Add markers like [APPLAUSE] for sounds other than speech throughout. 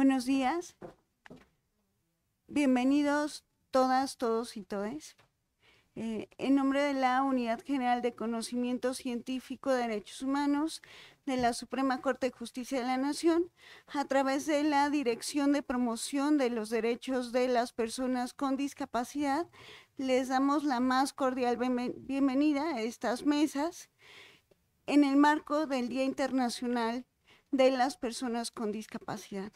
Buenos días. Bienvenidos todas, todos y todes. Eh, en nombre de la Unidad General de Conocimiento Científico de Derechos Humanos de la Suprema Corte de Justicia de la Nación, a través de la Dirección de Promoción de los Derechos de las Personas con Discapacidad, les damos la más cordial bienvenida a estas mesas en el marco del Día Internacional de las Personas con Discapacidad.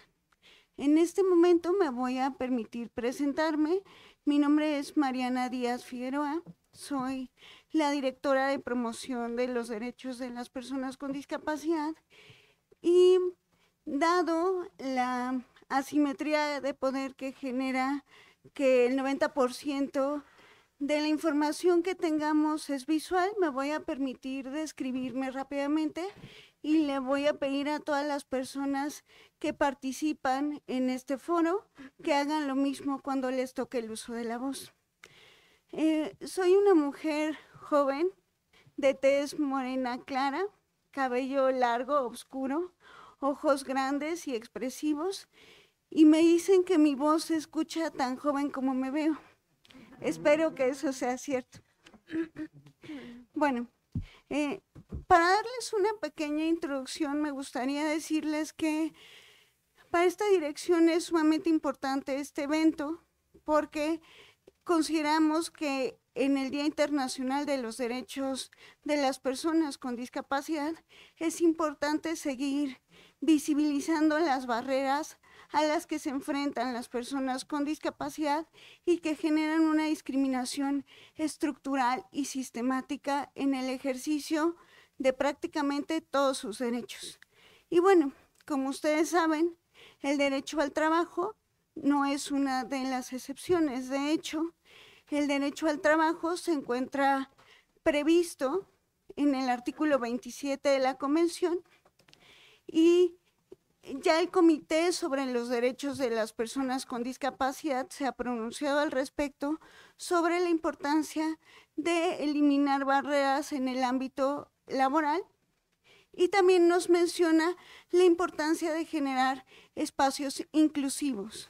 En este momento me voy a permitir presentarme. Mi nombre es Mariana Díaz Figueroa. Soy la directora de promoción de los derechos de las personas con discapacidad y dado la asimetría de poder que genera que el 90% de la información que tengamos es visual, me voy a permitir describirme rápidamente y le voy a pedir a todas las personas que participan en este foro que hagan lo mismo cuando les toque el uso de la voz. Eh, soy una mujer joven, de tez morena clara, cabello largo, oscuro, ojos grandes y expresivos, y me dicen que mi voz se escucha tan joven como me veo. Espero que eso sea cierto. Bueno, eh, para darles una pequeña introducción, me gustaría decirles que para esta dirección es sumamente importante este evento porque consideramos que en el Día Internacional de los Derechos de las Personas con Discapacidad es importante seguir visibilizando las barreras a las que se enfrentan las personas con discapacidad y que generan una discriminación estructural y sistemática en el ejercicio de prácticamente todos sus derechos. Y bueno, como ustedes saben, el derecho al trabajo no es una de las excepciones. De hecho, el derecho al trabajo se encuentra previsto en el artículo 27 de la Convención y ya el Comité sobre los Derechos de las Personas con Discapacidad se ha pronunciado al respecto sobre la importancia de eliminar barreras en el ámbito laboral y también nos menciona la importancia de generar espacios inclusivos.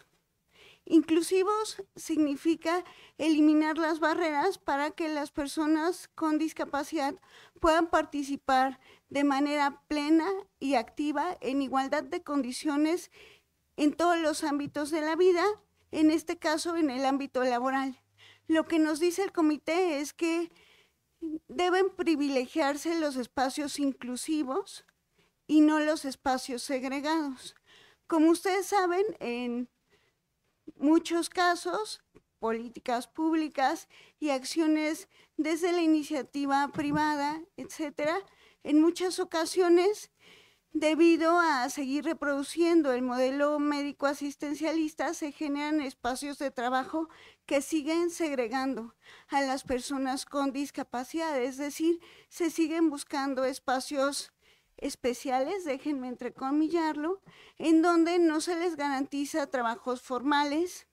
Inclusivos significa eliminar las barreras para que las personas con discapacidad puedan participar de manera plena y activa en igualdad de condiciones en todos los ámbitos de la vida, en este caso en el ámbito laboral. Lo que nos dice el comité es que deben privilegiarse los espacios inclusivos y no los espacios segregados. Como ustedes saben, en muchos casos, políticas públicas y acciones desde la iniciativa privada, etcétera, en muchas ocasiones debido a seguir reproduciendo el modelo médico asistencialista, se generan espacios de trabajo que siguen segregando a las personas con discapacidad, es decir, se siguen buscando espacios especiales, déjenme entrecomillarlo, en donde no se les garantiza trabajos formales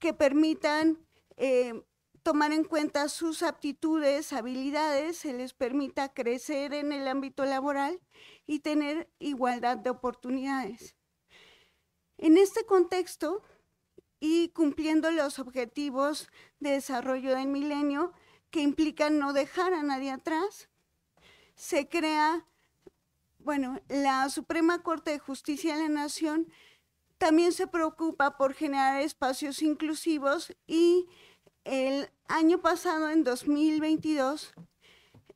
que permitan eh, tomar en cuenta sus aptitudes, habilidades, se les permita crecer en el ámbito laboral y tener igualdad de oportunidades. En este contexto y cumpliendo los objetivos de desarrollo del milenio que implican no dejar a nadie atrás, se crea, bueno, la Suprema Corte de Justicia de la Nación también se preocupa por generar espacios inclusivos y el año pasado, en 2022,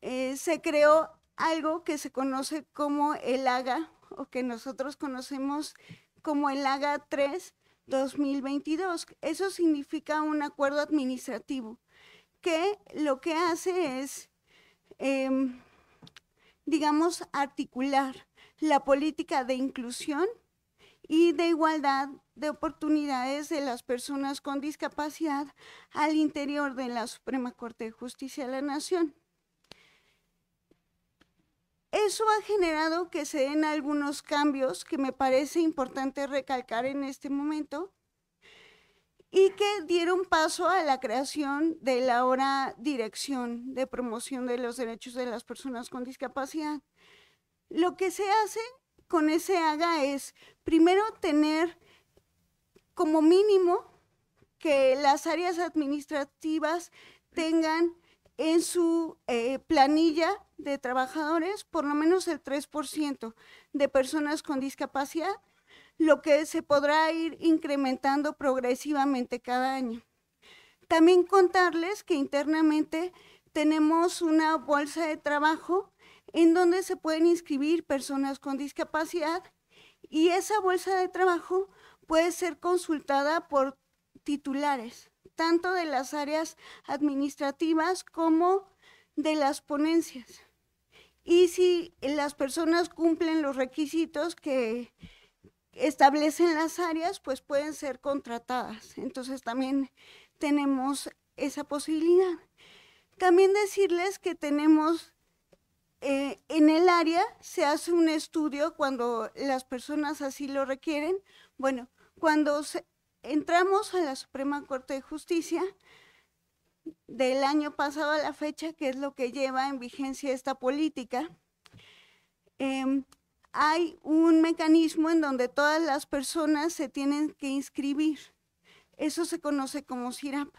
eh, se creó algo que se conoce como el AGA, o que nosotros conocemos como el AGA 3 2022. Eso significa un acuerdo administrativo, que lo que hace es, em, digamos, articular la política de inclusión y de igualdad de oportunidades de las personas con discapacidad al interior de la Suprema Corte de Justicia de la Nación. Eso ha generado que se den algunos cambios que me parece importante recalcar en este momento y que dieron paso a la creación de la ahora Dirección de Promoción de los Derechos de las Personas con Discapacidad. Lo que se hace con ese haga es, primero, tener como mínimo que las áreas administrativas tengan en su eh, planilla de trabajadores por lo menos el 3% de personas con discapacidad, lo que se podrá ir incrementando progresivamente cada año. También contarles que internamente tenemos una bolsa de trabajo en donde se pueden inscribir personas con discapacidad y esa bolsa de trabajo puede ser consultada por titulares, tanto de las áreas administrativas como de las ponencias. Y si las personas cumplen los requisitos que establecen las áreas, pues pueden ser contratadas. Entonces también tenemos esa posibilidad. También decirles que tenemos eh, en el área se hace un estudio cuando las personas así lo requieren. Bueno, cuando entramos a la Suprema Corte de Justicia, del año pasado a la fecha, que es lo que lleva en vigencia esta política, em, hay un mecanismo en donde todas las personas se tienen que inscribir. Eso se conoce como CIRAP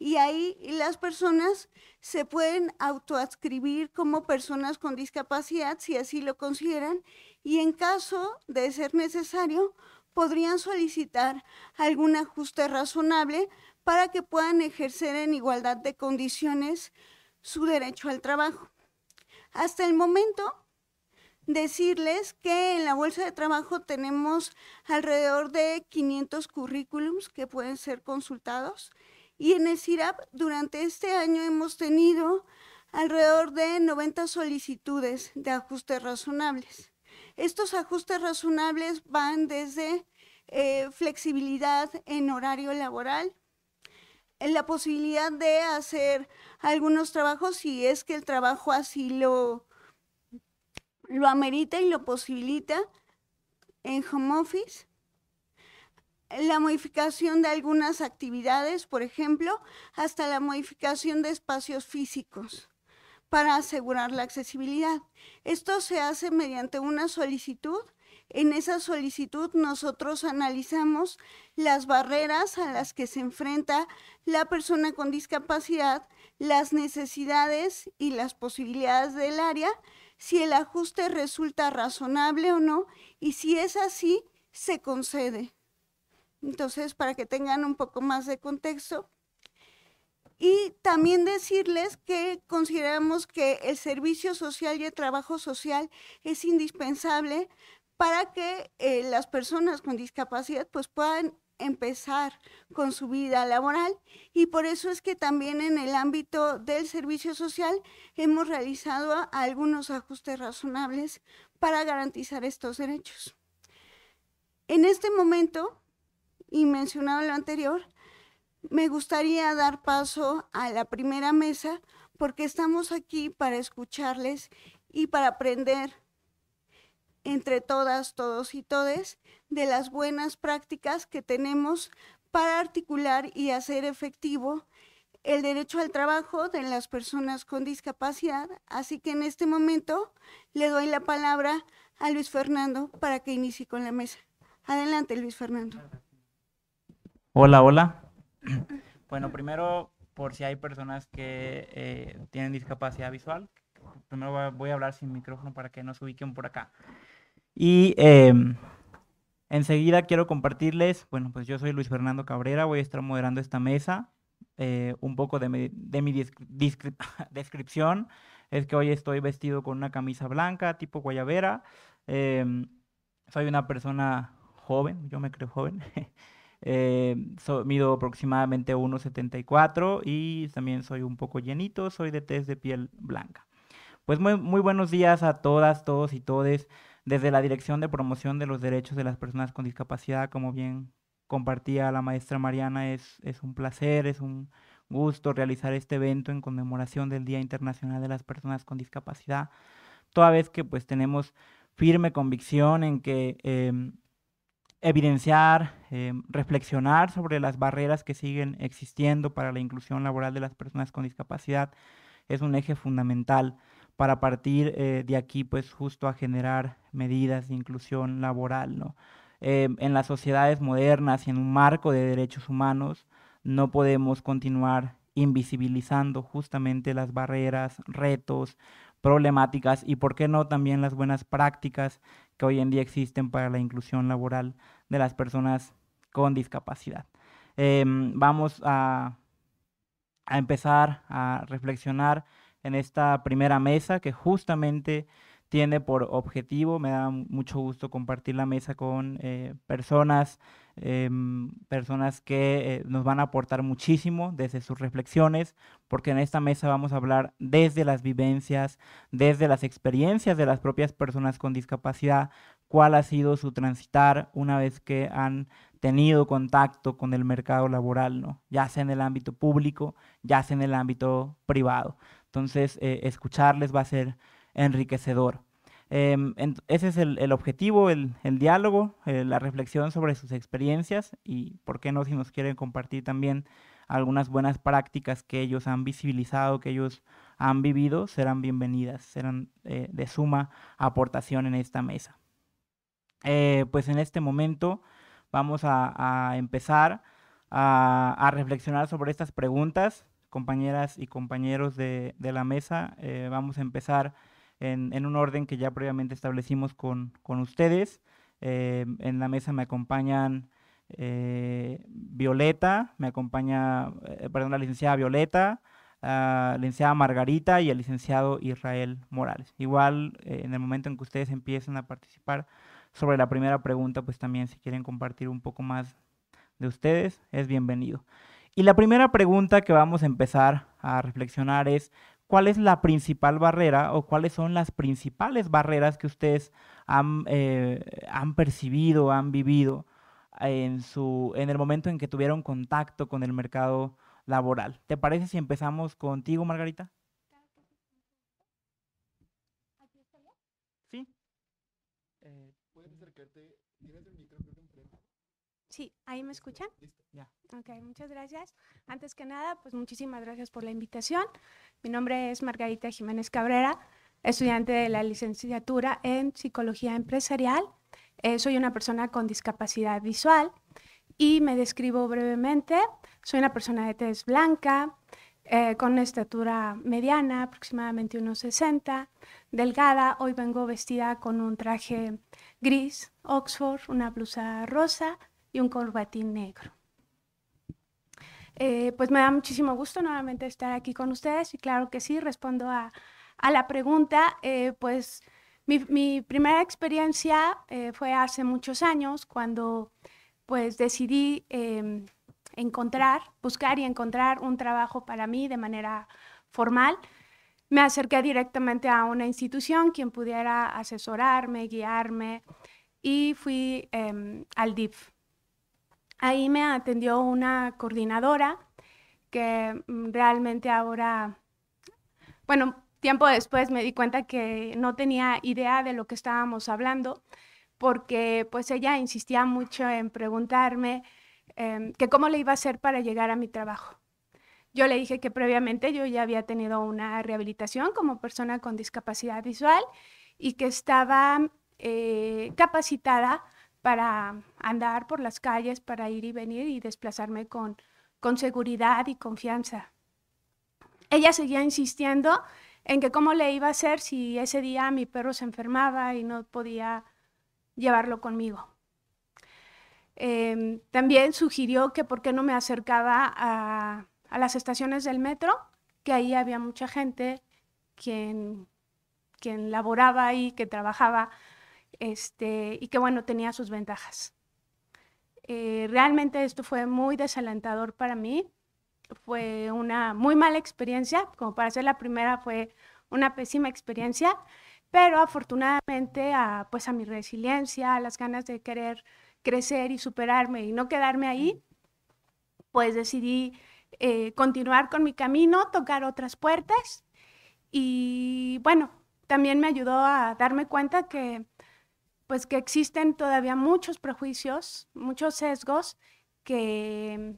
y ahí las personas se pueden autoadscribir como personas con discapacidad si así lo consideran y en caso de ser necesario podrían solicitar algún ajuste razonable para que puedan ejercer en igualdad de condiciones su derecho al trabajo. Hasta el momento, decirles que en la bolsa de trabajo tenemos alrededor de 500 currículums que pueden ser consultados y en el CIRAP durante este año hemos tenido alrededor de 90 solicitudes de ajustes razonables. Estos ajustes razonables van desde eh, flexibilidad en horario laboral, la posibilidad de hacer algunos trabajos si es que el trabajo así lo, lo amerita y lo posibilita en home office, la modificación de algunas actividades, por ejemplo, hasta la modificación de espacios físicos para asegurar la accesibilidad. Esto se hace mediante una solicitud. En esa solicitud nosotros analizamos las barreras a las que se enfrenta la persona con discapacidad, las necesidades y las posibilidades del área, si el ajuste resulta razonable o no y si es así, se concede. Entonces, para que tengan un poco más de contexto. Y también decirles que consideramos que el servicio social y el trabajo social es indispensable para que eh, las personas con discapacidad pues, puedan empezar con su vida laboral y por eso es que también en el ámbito del servicio social hemos realizado algunos ajustes razonables para garantizar estos derechos. En este momento y mencionado lo anterior, me gustaría dar paso a la primera mesa porque estamos aquí para escucharles y para aprender entre todas, todos y todes de las buenas prácticas que tenemos para articular y hacer efectivo el derecho al trabajo de las personas con discapacidad. Así que en este momento le doy la palabra a Luis Fernando para que inicie con la mesa. Adelante, Luis Fernando. Hola, hola. [CLEARS THROAT] Bueno, primero, por si hay personas que eh, tienen discapacidad visual, primero voy a hablar sin micrófono para que no se ubiquen por acá. Y em, enseguida quiero compartirles, bueno, pues yo soy Luis Fernando Cabrera, voy a estar moderando esta mesa. Eh, un poco de mi, [LAUGHS] descripción es que hoy estoy vestido con una camisa blanca tipo guayabera. Em, soy una persona joven, yo me creo joven. [LAUGHS] Eh, mido aproximadamente 1,74 y también soy un poco llenito, soy de test de piel blanca. Pues muy, muy buenos días a todas, todos y todes. Desde la Dirección de Promoción de los Derechos de las Personas con Discapacidad, como bien compartía la maestra Mariana, es, es un placer, es un gusto realizar este evento en conmemoración del Día Internacional de las Personas con Discapacidad, toda vez que pues tenemos firme convicción en que em, evidenciar, em, reflexionar sobre las barreras que siguen existiendo para la inclusión laboral de las personas con discapacidad es un eje fundamental para partir eh, de aquí, pues justo a generar medidas de inclusión laboral. ¿no? Em, en las sociedades modernas y en un marco de derechos humanos no podemos continuar invisibilizando justamente las barreras, retos, problemáticas y, por qué no, también las buenas prácticas que hoy en día existen para la inclusión laboral de las personas con discapacidad. Em, vamos a, empezar a reflexionar en esta primera mesa que justamente tiene por objetivo, me da mucho gusto compartir la mesa con eh, personas Em, personas que eh, nos van a aportar muchísimo desde sus reflexiones, porque en esta mesa vamos a hablar desde las vivencias, desde las experiencias de las propias personas con discapacidad, cuál ha sido su transitar una vez que han tenido contacto con el mercado laboral, ¿no? ya sea en el ámbito público, ya sea en el ámbito privado. Entonces, eh, escucharles va a ser enriquecedor. Em, ese es el, objetivo, el, diálogo, eh, la reflexión sobre sus experiencias y, ¿por qué no? Si nos quieren compartir también algunas buenas prácticas que ellos han visibilizado, que ellos han vivido, serán bienvenidas, serán eh, de suma aportación en esta mesa. Eh, pues en este momento vamos a, empezar a, reflexionar sobre estas preguntas, compañeras y compañeros de, de la mesa. vamos a empezar en, un orden que ya previamente establecimos con, con ustedes. Eh, en la mesa me acompañan eh, Violeta, me acompaña, eh, perdón, la licenciada Violeta, la licenciada Margarita y el licenciado Israel Morales. Igual, en el momento en que ustedes empiecen a participar sobre la primera pregunta, pues también si quieren compartir un poco más de ustedes, es bienvenido. Y la primera pregunta que vamos a empezar a reflexionar es, cuál es la principal barrera o cuáles son las principales barreras que ustedes han, eh, han percibido, han vivido en, su, en el momento en que tuvieron contacto con el mercado laboral. ¿Te parece si empezamos contigo, Margarita? Sí, ahí me escuchan. ya. Ok, muchas gracias. Antes que nada, pues muchísimas gracias por la invitación. Mi nombre es Margarita Jiménez Cabrera, estudiante de la licenciatura en Psicología Empresarial. Eh, soy una persona con discapacidad visual y me describo brevemente. Soy una persona de tez blanca, eh, con estatura mediana, aproximadamente 1.60, delgada. Hoy vengo vestida con un traje gris, Oxford, una blusa rosa y un corbatín negro. Eh, pues me da muchísimo gusto nuevamente estar aquí con ustedes y claro que sí, respondo a, a la pregunta. Eh, pues mi, primera experiencia eh, fue hace muchos años cuando pues decidí em, encontrar, buscar y encontrar un trabajo para mí de manera formal. Me acerqué directamente a una institución quien pudiera asesorarme, guiarme y fui em, al DIF, Ahí me atendió una coordinadora que mm, realmente ahora, bueno, tiempo después me di cuenta que no tenía idea de lo que estábamos hablando, porque pues ella insistía mucho en preguntarme em, que cómo le iba a hacer para llegar a mi trabajo. Yo le dije que previamente yo ya había tenido una rehabilitación como persona con discapacidad visual y que estaba eh, capacitada para andar por las calles, para ir y venir y desplazarme con, con seguridad y confianza. Ella seguía insistiendo en que cómo le iba a ser si ese día mi perro se enfermaba y no podía llevarlo conmigo. Em, también sugirió que por qué no me acercaba a, las estaciones del metro, que ahí había mucha gente quien, laboraba y que trabajaba este, y que bueno, tenía sus ventajas. Eh, realmente esto fue muy desalentador para mí, fue una muy mala experiencia, como para ser la primera fue una pésima experiencia, pero afortunadamente a, pues a mi resiliencia, a las ganas de querer crecer y superarme y no quedarme ahí, pues decidí eh, continuar con mi camino, tocar otras puertas y bueno, también me ayudó a darme cuenta que pues que existen todavía muchos prejuicios, muchos sesgos que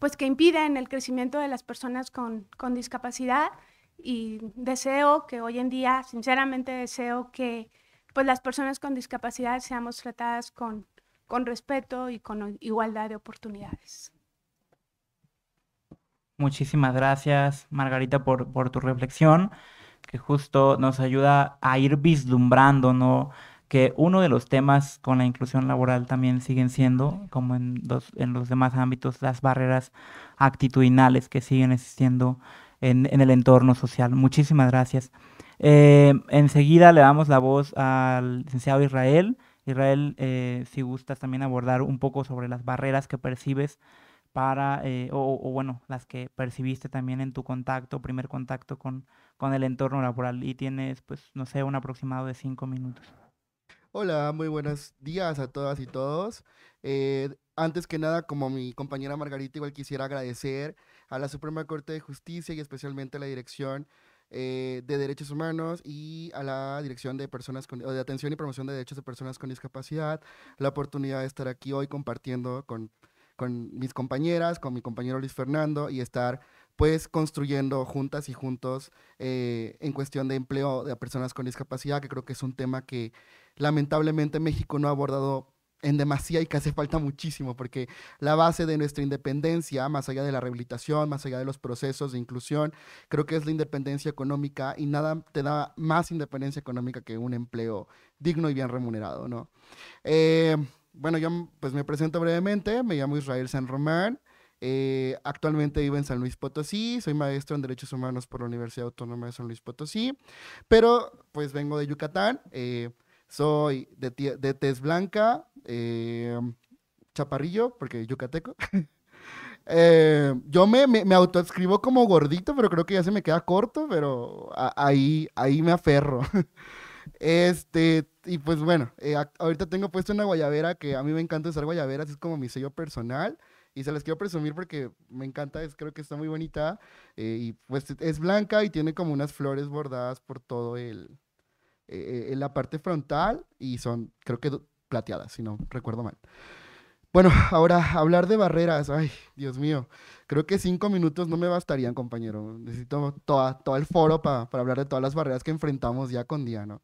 pues que impiden el crecimiento de las personas con, discapacidad y deseo que hoy en día, sinceramente deseo que pues las personas con discapacidad seamos tratadas con, con respeto y con igualdad de oportunidades. Muchísimas gracias, Margarita, por, por tu reflexión, que justo nos ayuda a ir vislumbrando ¿no? que uno de los temas con la inclusión laboral también siguen siendo, como en los, en los demás ámbitos, las barreras actitudinales que siguen existiendo en, el entorno social. Muchísimas gracias. Eh, enseguida le damos la voz al licenciado Israel. Israel, eh, si gustas también abordar un poco sobre las barreras que percibes para, eh, o, o, bueno, las que percibiste también en tu contacto, primer contacto con, con el entorno laboral y tienes, pues, no sé, un aproximado de cinco minutos. Hola, muy buenos días a todas y todos. Eh, antes que nada, como mi compañera Margarita, igual quisiera agradecer a la Suprema Corte de Justicia y especialmente a la Dirección eh, de Derechos Humanos y a la Dirección de Personas con, de Atención y Promoción de Derechos de Personas con Discapacidad la oportunidad de estar aquí hoy compartiendo con, mis compañeras, con mi compañero Luis Fernando y estar pues construyendo juntas y juntos eh, en cuestión de empleo de personas con discapacidad, que creo que es un tema que lamentablemente México no ha abordado en demasía y que hace falta muchísimo, porque la base de nuestra independencia, más allá de la rehabilitación, más allá de los procesos de inclusión, creo que es la independencia económica y nada te da más independencia económica que un empleo digno y bien remunerado, ¿no? Eh, bueno, yo pues me presento brevemente, me llamo Israel San Román, eh, actualmente vivo en San Luis Potosí, soy maestro en Derechos Humanos por la Universidad Autónoma de San Luis Potosí, pero pues vengo de Yucatán, eh, soy de, tez blanca, eh, chaparrillo, porque yucateco. [LAUGHS] Eh, yo me, me, autoescribo como gordito, pero creo que ya se me queda corto, pero ahí, ahí me aferro. [LAUGHS] Este, y pues bueno, eh, ahorita tengo puesto una guayabera que a mí me encanta usar guayaberas, es como mi sello personal. Y se las quiero presumir porque me encanta, creo que está muy bonita. y pues es blanca y tiene como unas flores bordadas por todo el, eh, en la parte frontal y son, creo que plateadas, si no recuerdo mal. Bueno, ahora hablar de barreras, ay, Dios mío, creo que cinco minutos no me bastarían, compañero. Necesito toda, todo el foro para hablar de todas las barreras que enfrentamos día con día, ¿no?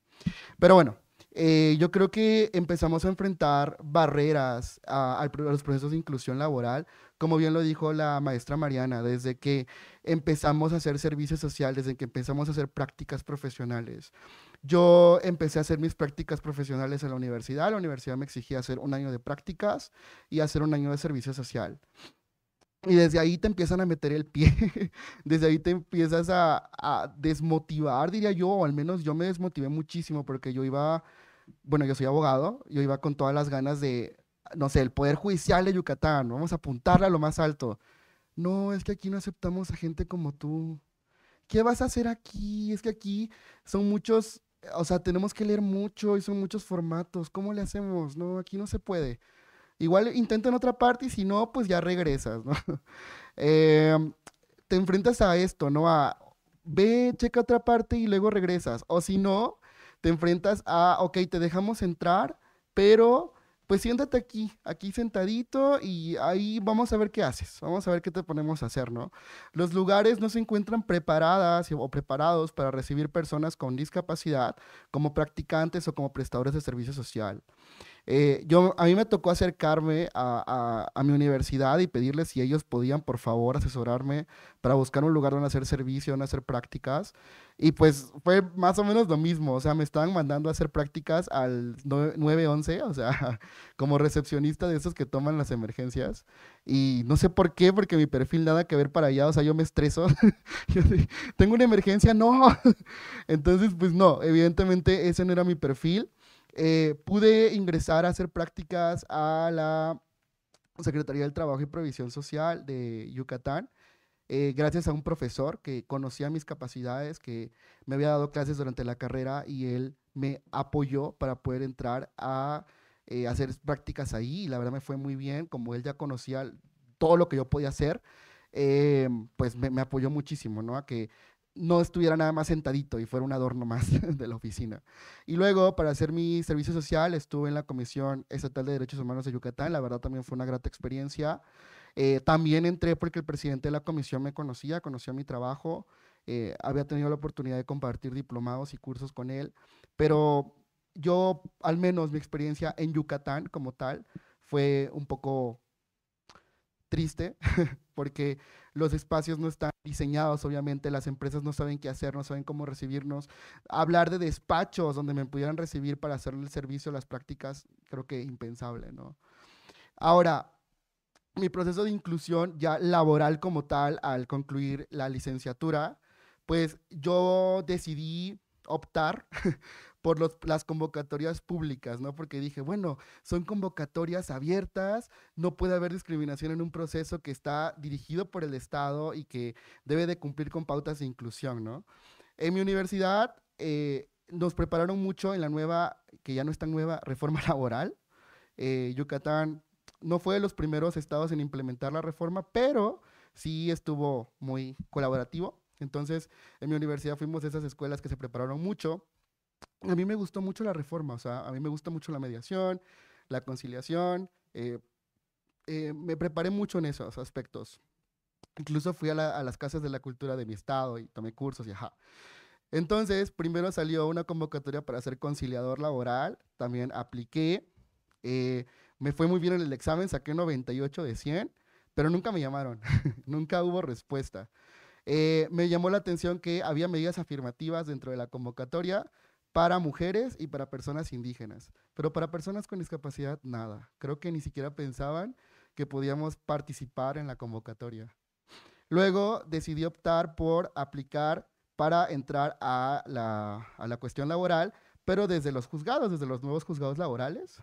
Pero bueno, eh, yo creo que empezamos a enfrentar barreras a, los procesos de inclusión laboral, como bien lo dijo la maestra Mariana, desde que empezamos a hacer servicios sociales, desde que empezamos a hacer prácticas profesionales, yo empecé a hacer mis prácticas profesionales en la universidad. La universidad me exigía hacer un año de prácticas y hacer un año de servicio social. Y desde ahí te empiezan a meter el pie, [LAUGHS] desde ahí te empiezas a, desmotivar, diría yo, o al menos yo me desmotivé muchísimo porque yo iba, bueno, yo soy abogado, yo iba con todas las ganas de, no sé, el Poder Judicial de Yucatán, vamos a apuntarla a lo más alto. No, es que aquí no aceptamos a gente como tú. ¿Qué vas a hacer aquí? Es que aquí son muchos o sea, tenemos que leer mucho y son muchos formatos. ¿Cómo le hacemos? No, aquí no se puede. Igual intenta en otra parte y si no, pues ya regresas, ¿no? [LAUGHS] Em, te enfrentas a esto, ¿no? A ve, checa otra parte y luego regresas. O si no, te enfrentas a, ok, te dejamos entrar, pero pues siéntate aquí, aquí sentadito y ahí vamos a ver qué haces, vamos a ver qué te ponemos a hacer, ¿no? Los lugares no se encuentran preparadas o preparados para recibir personas con discapacidad como practicantes o como prestadores de servicio social. Eh, yo, a mí me tocó acercarme a, mi universidad y pedirles si ellos podían, por favor, asesorarme para buscar un lugar donde hacer servicio, donde hacer prácticas. Y pues fue más o menos lo mismo, o sea, me estaban mandando a hacer prácticas al 911, o sea, [LAUGHS] como recepcionista de esos que toman las emergencias. Y no sé por qué, porque mi perfil nada que ver para allá, o sea, yo me estreso. [LAUGHS] yo tengo una emergencia, no. [LAUGHS] Entonces, pues no, evidentemente ese no era mi perfil. Eh, pude ingresar a hacer prácticas a la Secretaría del Trabajo y Previsión Social de Yucatán, eh, gracias a un profesor que conocía mis capacidades, que me había dado clases durante la carrera y él me apoyó para poder entrar a eh, hacer prácticas ahí. Y la verdad me fue muy bien, como él ya conocía todo lo que yo podía hacer. pues me, me, apoyó muchísimo, ¿no? A que no estuviera nada más sentadito y fuera un adorno más [LAUGHS] de la oficina. Y luego, para hacer mi servicio social, estuve en la Comisión Estatal de Derechos Humanos de Yucatán. La verdad también fue una grata experiencia. Eh, también entré porque el presidente de la comisión me conocía, conocía mi trabajo. Eh, había tenido la oportunidad de compartir diplomados y cursos con él, pero yo, al menos mi experiencia en Yucatán como tal, fue un poco triste, [LAUGHS] porque los espacios no están diseñados, obviamente, las empresas no saben qué hacer, no saben cómo recibirnos. Hablar de despachos donde me pudieran recibir para hacerle el servicio, las prácticas, creo que impensable, ¿no? Ahora, mi proceso de inclusión ya laboral como tal, al concluir la licenciatura, pues yo decidí optar [LAUGHS] por las convocatorias públicas, ¿no? Porque dije, bueno, son convocatorias abiertas, no puede haber discriminación en un proceso que está dirigido por el Estado y que debe de cumplir con pautas de inclusión, ¿no? En mi universidad eh, nos prepararon mucho en la nueva, que ya no es tan nueva, reforma [LAUGHS] laboral. Eh, Yucatán no fue de los primeros estados en implementar la reforma, pero sí estuvo muy colaborativo. Entonces, en mi universidad fuimos esas escuelas que se prepararon mucho a mí me gustó mucho la reforma, o sea, a mí me gusta mucho la mediación, la conciliación, eh, eh, me preparé mucho en esos aspectos. Incluso fui a, las casas de la cultura de mi estado y tomé cursos y ajá. Entonces, primero salió una convocatoria para ser conciliador laboral, también apliqué, eh, me fue muy bien en el examen, saqué 98 de 100, pero nunca me llamaron, [LAUGHS] nunca hubo respuesta. me llamó la atención que había medidas afirmativas dentro de la convocatoria, para mujeres y para personas indígenas, pero para personas con discapacidad nada. Creo que ni siquiera pensaban que podíamos participar en la convocatoria. Luego decidí optar por aplicar para entrar a la, a la cuestión laboral, pero desde los juzgados, desde los nuevos juzgados laborales,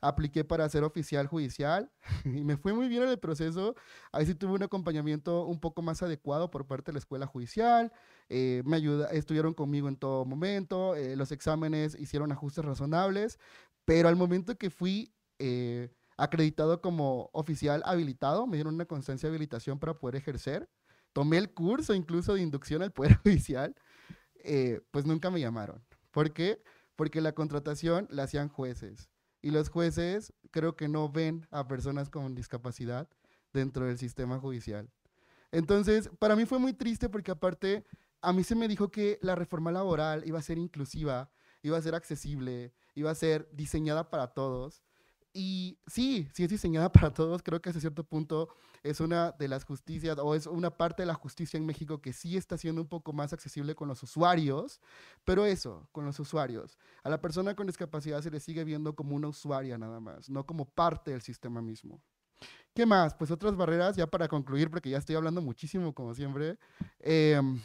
apliqué para ser oficial judicial [LAUGHS] y me fue muy bien en el proceso. Ahí sí tuve un acompañamiento un poco más adecuado por parte de la escuela judicial. Eh, me ayuda, estuvieron conmigo en todo momento, eh, los exámenes hicieron ajustes razonables, pero al momento que fui eh, acreditado como oficial habilitado, me dieron una constancia de habilitación para poder ejercer. Tomé el curso incluso de inducción al Poder [LAUGHS] Judicial, pues nunca me llamaron. ¿Por qué? Porque la contratación la hacían jueces y los jueces creo que no ven a personas con discapacidad dentro del sistema judicial. Entonces, para mí fue muy triste porque aparte a mí se me dijo que la reforma laboral iba a ser inclusiva, iba a ser accesible, iba a ser diseñada para todos. Y sí, sí es diseñada [LAUGHS] para todos. Creo que hasta cierto punto es una de las justicias o es una parte de la justicia en México que sí está siendo un poco más accesible con los usuarios, pero eso, con los usuarios. A la persona con discapacidad se le sigue viendo como una usuaria nada más, no como parte del sistema mismo. ¿Qué más? Pues otras barreras, ya para concluir, porque ya estoy hablando muchísimo como siempre. Em,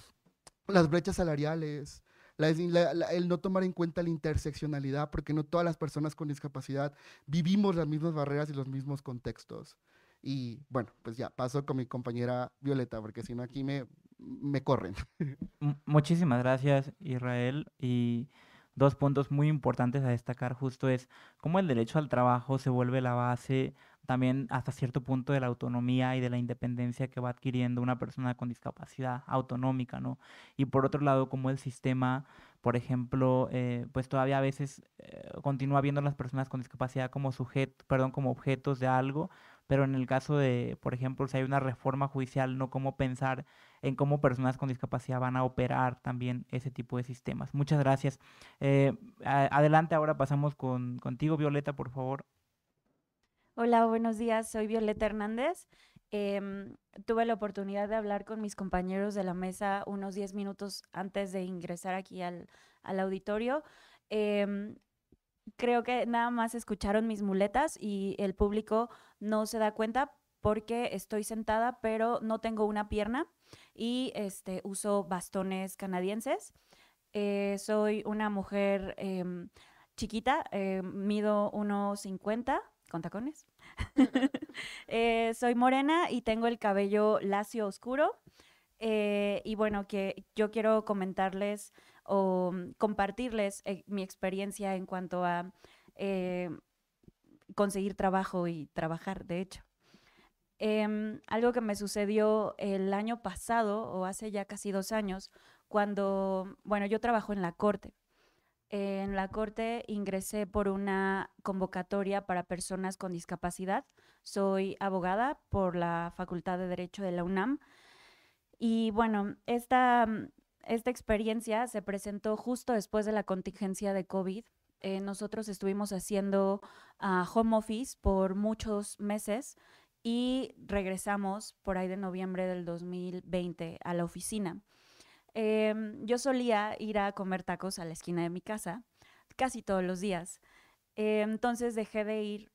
las brechas salariales, el no tomar en cuenta la interseccionalidad, porque no todas las personas con discapacidad vivimos las mismas barreras y los mismos contextos. Y bueno, pues ya paso con mi compañera Violeta, porque si no aquí me, me corren. [LAUGHS] Muchísimas gracias, Israel. Y dos puntos muy importantes a destacar justo es cómo el derecho al trabajo se vuelve la base también hasta cierto punto de la autonomía y de la independencia que va adquiriendo una persona con discapacidad autonómica, ¿no? Y por otro lado, como el sistema, por ejemplo, eh, pues todavía a veces eh, continúa viendo a las personas con discapacidad como sujeto, perdón, como objetos de algo, pero en el caso de, por ejemplo, si hay una reforma judicial, no cómo pensar en cómo personas con discapacidad van a operar también ese tipo de sistemas. Muchas gracias. Eh, adelante, ahora pasamos con, contigo, Violeta, por favor. Hola, buenos días. Soy Violeta Hernández. Em, tuve la oportunidad de hablar con mis compañeros de la mesa unos 10 minutos antes de ingresar aquí al, auditorio. Em, creo que nada más escucharon mis muletas y el público no se da cuenta porque estoy sentada, pero no tengo una pierna y este, uso bastones canadienses. Eh, soy una mujer em, chiquita, eh, mido 1,50 con tacones. [LAUGHS] Eh, soy morena y tengo el cabello lacio oscuro. Eh, y bueno, que yo quiero comentarles o mm, compartirles eh, mi experiencia en cuanto a conseguir trabajo y trabajar, de hecho. Em, algo que me sucedió el año pasado o hace ya casi dos años, cuando, bueno, yo trabajo en la corte en la corte ingresé por una convocatoria para personas con discapacidad. Soy abogada por la Facultad de Derecho de la UNAM. Y bueno, esta, mm, experiencia se presentó justo después de la contingencia de COVID. Eh, nosotros estuvimos haciendo ah, home office por muchos meses y regresamos por ahí de noviembre del 2020 a la oficina. Em, yo solía ir a comer tacos a la esquina de mi casa casi todos los días. entonces dejé de ir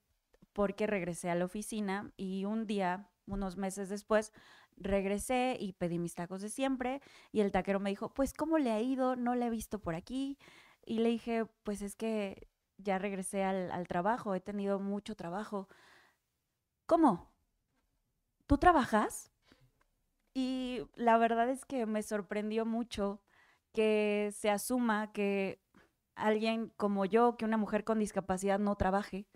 porque regresé a la oficina y un día, unos meses después, regresé y pedí mis tacos de siempre y el taquero me dijo, pues ¿cómo le ha ido? No le he visto por aquí. Y le dije, pues es que ya regresé al trabajo, he tenido mucho trabajo. ¿Cómo? ¿Tú trabajas? Y la verdad es que me sorprendió mucho que se asuma que alguien como yo, que una mujer con discapacidad no trabaje,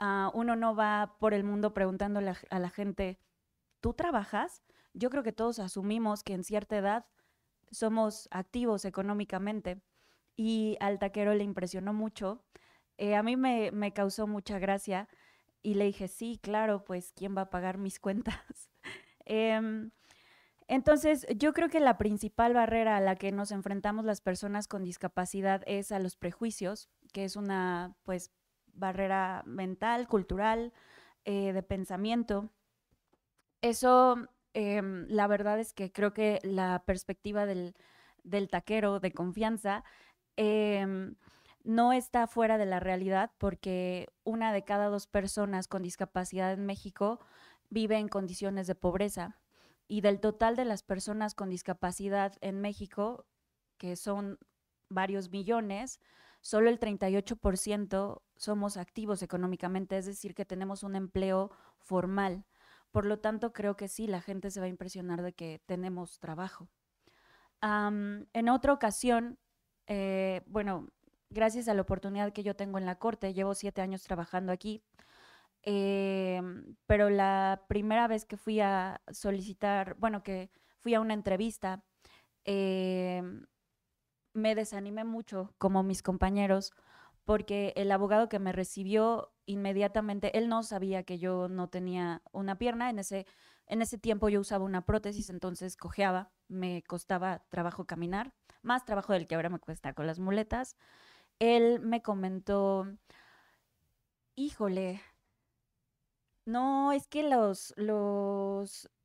ah, uno no va por el mundo preguntando a, la gente, ¿tú trabajas? Yo creo que todos asumimos que en cierta edad somos activos económicamente y al taquero le impresionó mucho. Eh, a mí me, me, causó mucha gracia y le dije, sí, claro, pues ¿quién va a pagar mis cuentas? [LAUGHS] Em, entonces, yo creo que la principal barrera a la que nos enfrentamos las personas con discapacidad es a los prejuicios, que es una pues barrera mental, cultural, eh, de pensamiento. Eso, em, la verdad es que creo que la perspectiva del, taquero de confianza em, no está fuera de la realidad porque una de cada dos personas con discapacidad en México vive en condiciones de pobreza y del total de las personas con discapacidad en México, que son varios millones, solo el 38% somos activos económicamente, es decir, que tenemos un empleo formal. Por lo tanto, creo que sí, la gente se va a impresionar de que tenemos trabajo. en otra ocasión, eh, bueno, gracias a la oportunidad que yo tengo en la corte, llevo siete años trabajando aquí, Em, pero la primera vez que fui a solicitar, bueno, que fui a una entrevista, em, me desanimé mucho, como mis compañeros, porque el abogado que me recibió inmediatamente, él no sabía que yo no tenía una pierna. En ese, en ese tiempo yo usaba una prótesis, entonces cojeaba, me costaba trabajo caminar, más trabajo del que ahora me cuesta con las muletas. Él me comentó, híjole, no, es que los,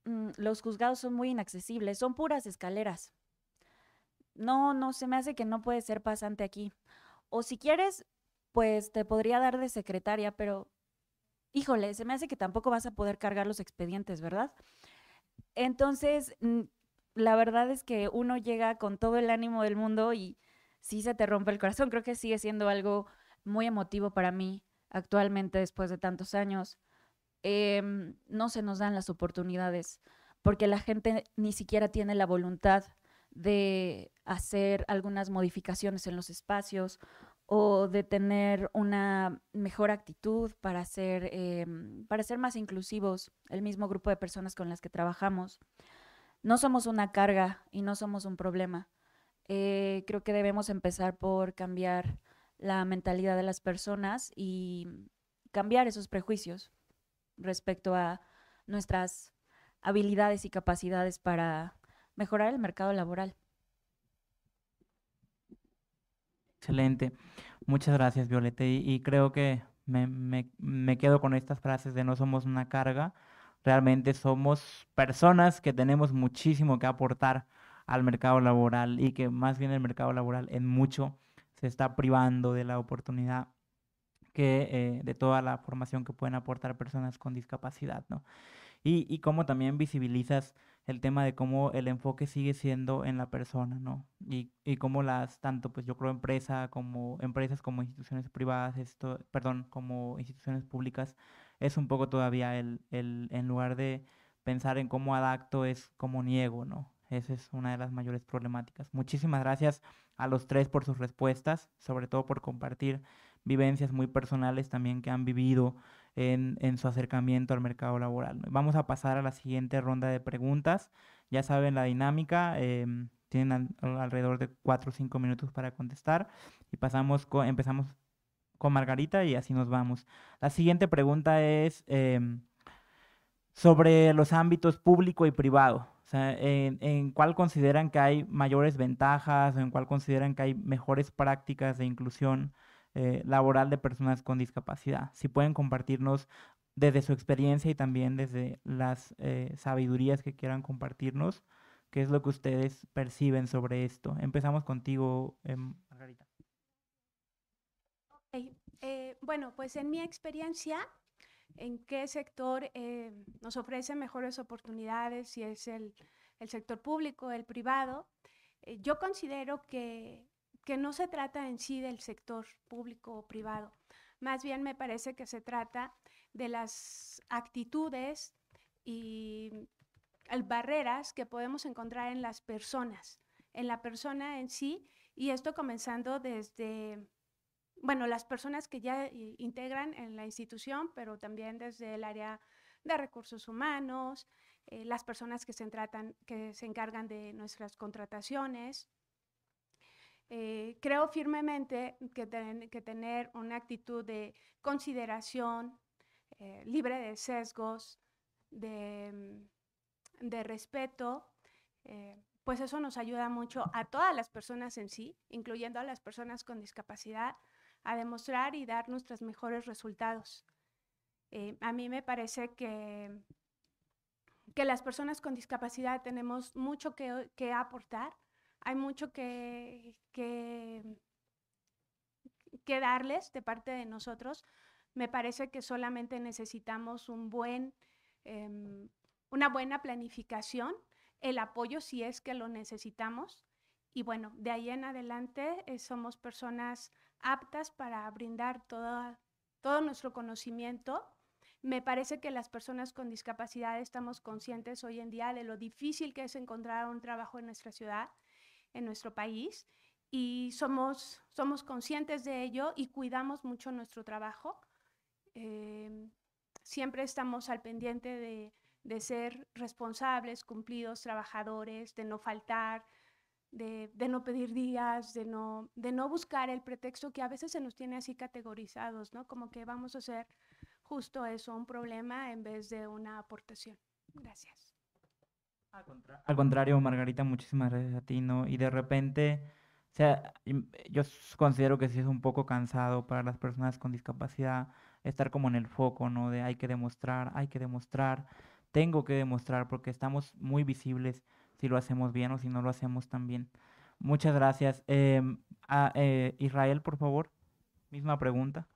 mm, los, juzgados son muy inaccesibles, son puras escaleras. No, no, se me hace que no puedes ser pasante aquí. O si quieres, pues te podría dar de secretaria, pero híjole, se me hace que tampoco vas a poder cargar los expedientes, ¿verdad? Entonces, mm, la verdad es que uno llega con todo el ánimo del mundo y sí se te rompe el corazón. Creo que sigue siendo algo muy emotivo para mí actualmente después de tantos años. Em, no se nos dan las oportunidades, porque la gente ni siquiera tiene la voluntad de hacer algunas modificaciones en los espacios o de tener una mejor actitud para em, ser, más inclusivos, el mismo grupo de personas con las que trabajamos. No somos una carga y no somos un problema. Eh, creo que debemos empezar por cambiar la mentalidad de las personas y cambiar esos prejuicios respecto a nuestras habilidades y capacidades para mejorar el mercado laboral. Excelente. Muchas gracias, Violeta. Y, creo que me, me, quedo con estas frases de no somos una carga, realmente somos personas que tenemos muchísimo que aportar al mercado laboral y que más bien el mercado laboral en mucho se está privando de la oportunidad que, eh, de toda la formación que pueden aportar personas con discapacidad, ¿no? Y, y cómo también visibilizas el tema de cómo el enfoque sigue siendo en la persona, ¿no? Y, y cómo las, tanto, pues yo creo, empresa como, empresas como instituciones privadas, esto, perdón, como instituciones públicas, es un poco todavía el, el, en lugar de pensar en cómo adapto, es como niego, ¿no? Esa es una de las mayores problemáticas. Muchísimas gracias a los tres por sus respuestas, sobre todo por compartir vivencias muy personales también que han vivido en, en su acercamiento al mercado laboral. Vamos a pasar a la siguiente ronda de preguntas. Ya saben la dinámica. Em, tienen alrededor de 4 o 5 minutos para contestar. Y pasamos empezamos con Margarita y así nos vamos. La siguiente pregunta es em, sobre los ámbitos público y privado. en, en, cuál consideran que hay mayores ventajas o en cuál consideran que hay mejores prácticas de inclusión eh, laboral de personas con discapacidad. Si pueden compartirnos desde su experiencia y también desde las eh, sabidurías que quieran compartirnos, qué es lo que ustedes perciben sobre esto. Empezamos contigo, eh, Margarita. bueno, pues en mi experiencia, ¿en qué sector nos ofrece mejores oportunidades? Si es el, el sector público, el privado. yo considero que que no se trata en sí del sector público o privado. Más bien me parece que se trata de las actitudes y barreras que podemos encontrar en las personas, en la persona en sí, y esto comenzando desde, bueno, las personas que ya eh, integran en la institución, pero también desde el área de recursos humanos, eh, las personas que se encargan de nuestras contrataciones, eh, creo firmemente que, que, tener una actitud de consideración, eh, libre de sesgos, de, mm, de respeto, eh, pues eso nos ayuda mucho a todas las personas en sí, incluyendo a las personas con discapacidad, a demostrar y dar nuestros mejores resultados. a mí me parece que, que las personas con discapacidad tenemos mucho que, que aportar hay mucho que, que, darles de parte de nosotros. Me parece que solamente necesitamos un buen, em, una buena planificación, el apoyo si es que lo necesitamos. Y bueno, de ahí en adelante eh, somos personas aptas para brindar todo nuestro conocimiento. Me parece que las personas con discapacidad estamos conscientes hoy en día de lo difícil que es encontrar un trabajo en nuestra ciudad en nuestro país y somos, somos conscientes de ello y cuidamos mucho nuestro trabajo. Em, siempre estamos al pendiente de, ser responsables, cumplidos, trabajadores, de no faltar, de, no pedir días, de no, de no buscar el pretexto que a veces se nos tiene así categorizados, ¿no? Como que vamos a hacer justo eso, un problema en vez de una aportación. Gracias. Al, contrario, Margarita, muchísimas gracias a ti, ¿no? Y de repente, o sea, yo considero que sí es un poco cansado para las personas con discapacidad estar como en el foco, ¿no? De hay que demostrar, hay que demostrar, tengo que demostrar porque estamos muy visibles si lo hacemos bien o si no lo hacemos tan bien. Muchas gracias. Em, a, eh, Israel, por favor, misma pregunta.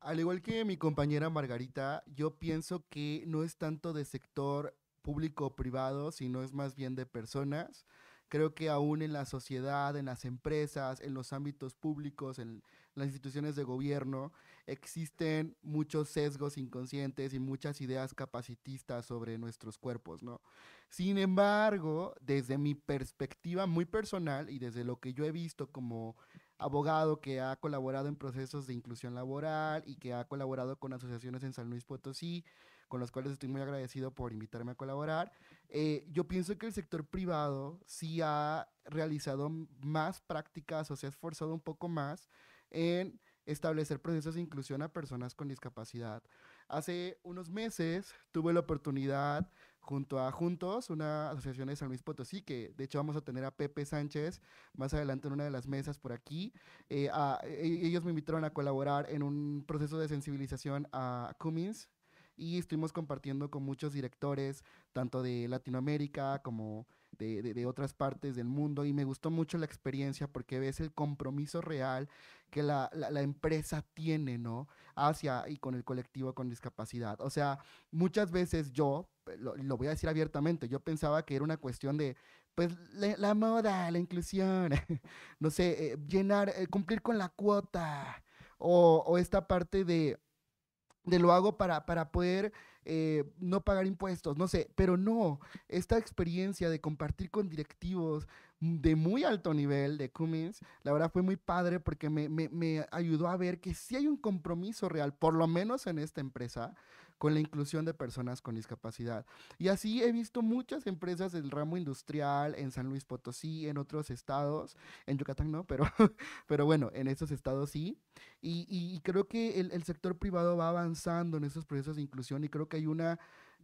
Al igual que mi compañera Margarita, yo pienso que no es tanto de sector público-privado, sino es más bien de personas. Creo que aún en la sociedad, en las empresas, en los ámbitos públicos, en las instituciones de gobierno, existen muchos sesgos inconscientes y muchas ideas capacitistas sobre nuestros cuerpos, ¿no? Sin embargo, desde mi perspectiva muy personal y desde lo que yo he visto como abogado que ha colaborado en procesos de inclusión laboral y que ha colaborado con asociaciones en San Luis Potosí, con los cuales estoy muy agradecido por invitarme a colaborar. Eh, yo pienso que el sector privado sí ha realizado más prácticas o se ha esforzado un poco más en establecer procesos de inclusión a personas con discapacidad. Hace unos meses tuve la oportunidad junto a Juntos, una asociación de San Luis Potosí, que de hecho vamos a tener a Pepe Sánchez más adelante en una de las mesas por aquí. Eh, e, ellos me invitaron a colaborar en un proceso de sensibilización a Cummins, y estuvimos compartiendo con muchos directores, tanto de Latinoamérica como de, de, otras partes del mundo, y me gustó mucho la experiencia porque ves el compromiso real que la, la, empresa tiene, ¿no? Hacia y con el colectivo con discapacidad. O sea, muchas veces yo, eh, lo, voy a decir abiertamente, yo pensaba que era una cuestión de, pues, la, moda, la inclusión, [LAUGHS] no sé, eh, llenar, eh, cumplir con la cuota, o, o esta parte de de lo hago para, poder eh, no pagar impuestos, no sé, pero no, esta experiencia de compartir con directivos de muy alto nivel de Cummins, la verdad fue muy padre porque me, me ayudó a ver que si hay un compromiso real, por lo menos en esta empresa, con la inclusión de personas con discapacidad. Y así he visto muchas empresas del ramo industrial en San Luis Potosí, en otros estados, en Yucatán no, pero, [LAUGHS] pero bueno, en esos estados sí. Y, y creo que el, el sector privado va avanzando en esos procesos de inclusión y creo que hay una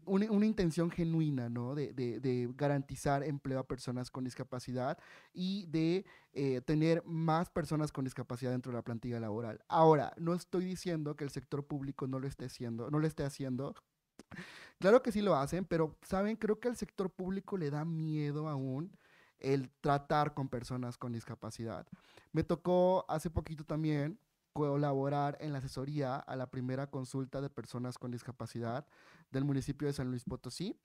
una, intención genuina, De, garantizar empleo a personas con discapacidad y de eh, tener más personas con discapacidad dentro de la plantilla laboral. Ahora, no estoy diciendo que el sector público no lo esté haciendo, no lo esté haciendo. Claro que sí lo hacen, pero saben, creo que al sector público le da miedo aún el tratar con personas con discapacidad. Me tocó hace poquito también colaborar en la asesoría a la primera consulta de personas con discapacidad del municipio de San Luis Potosí.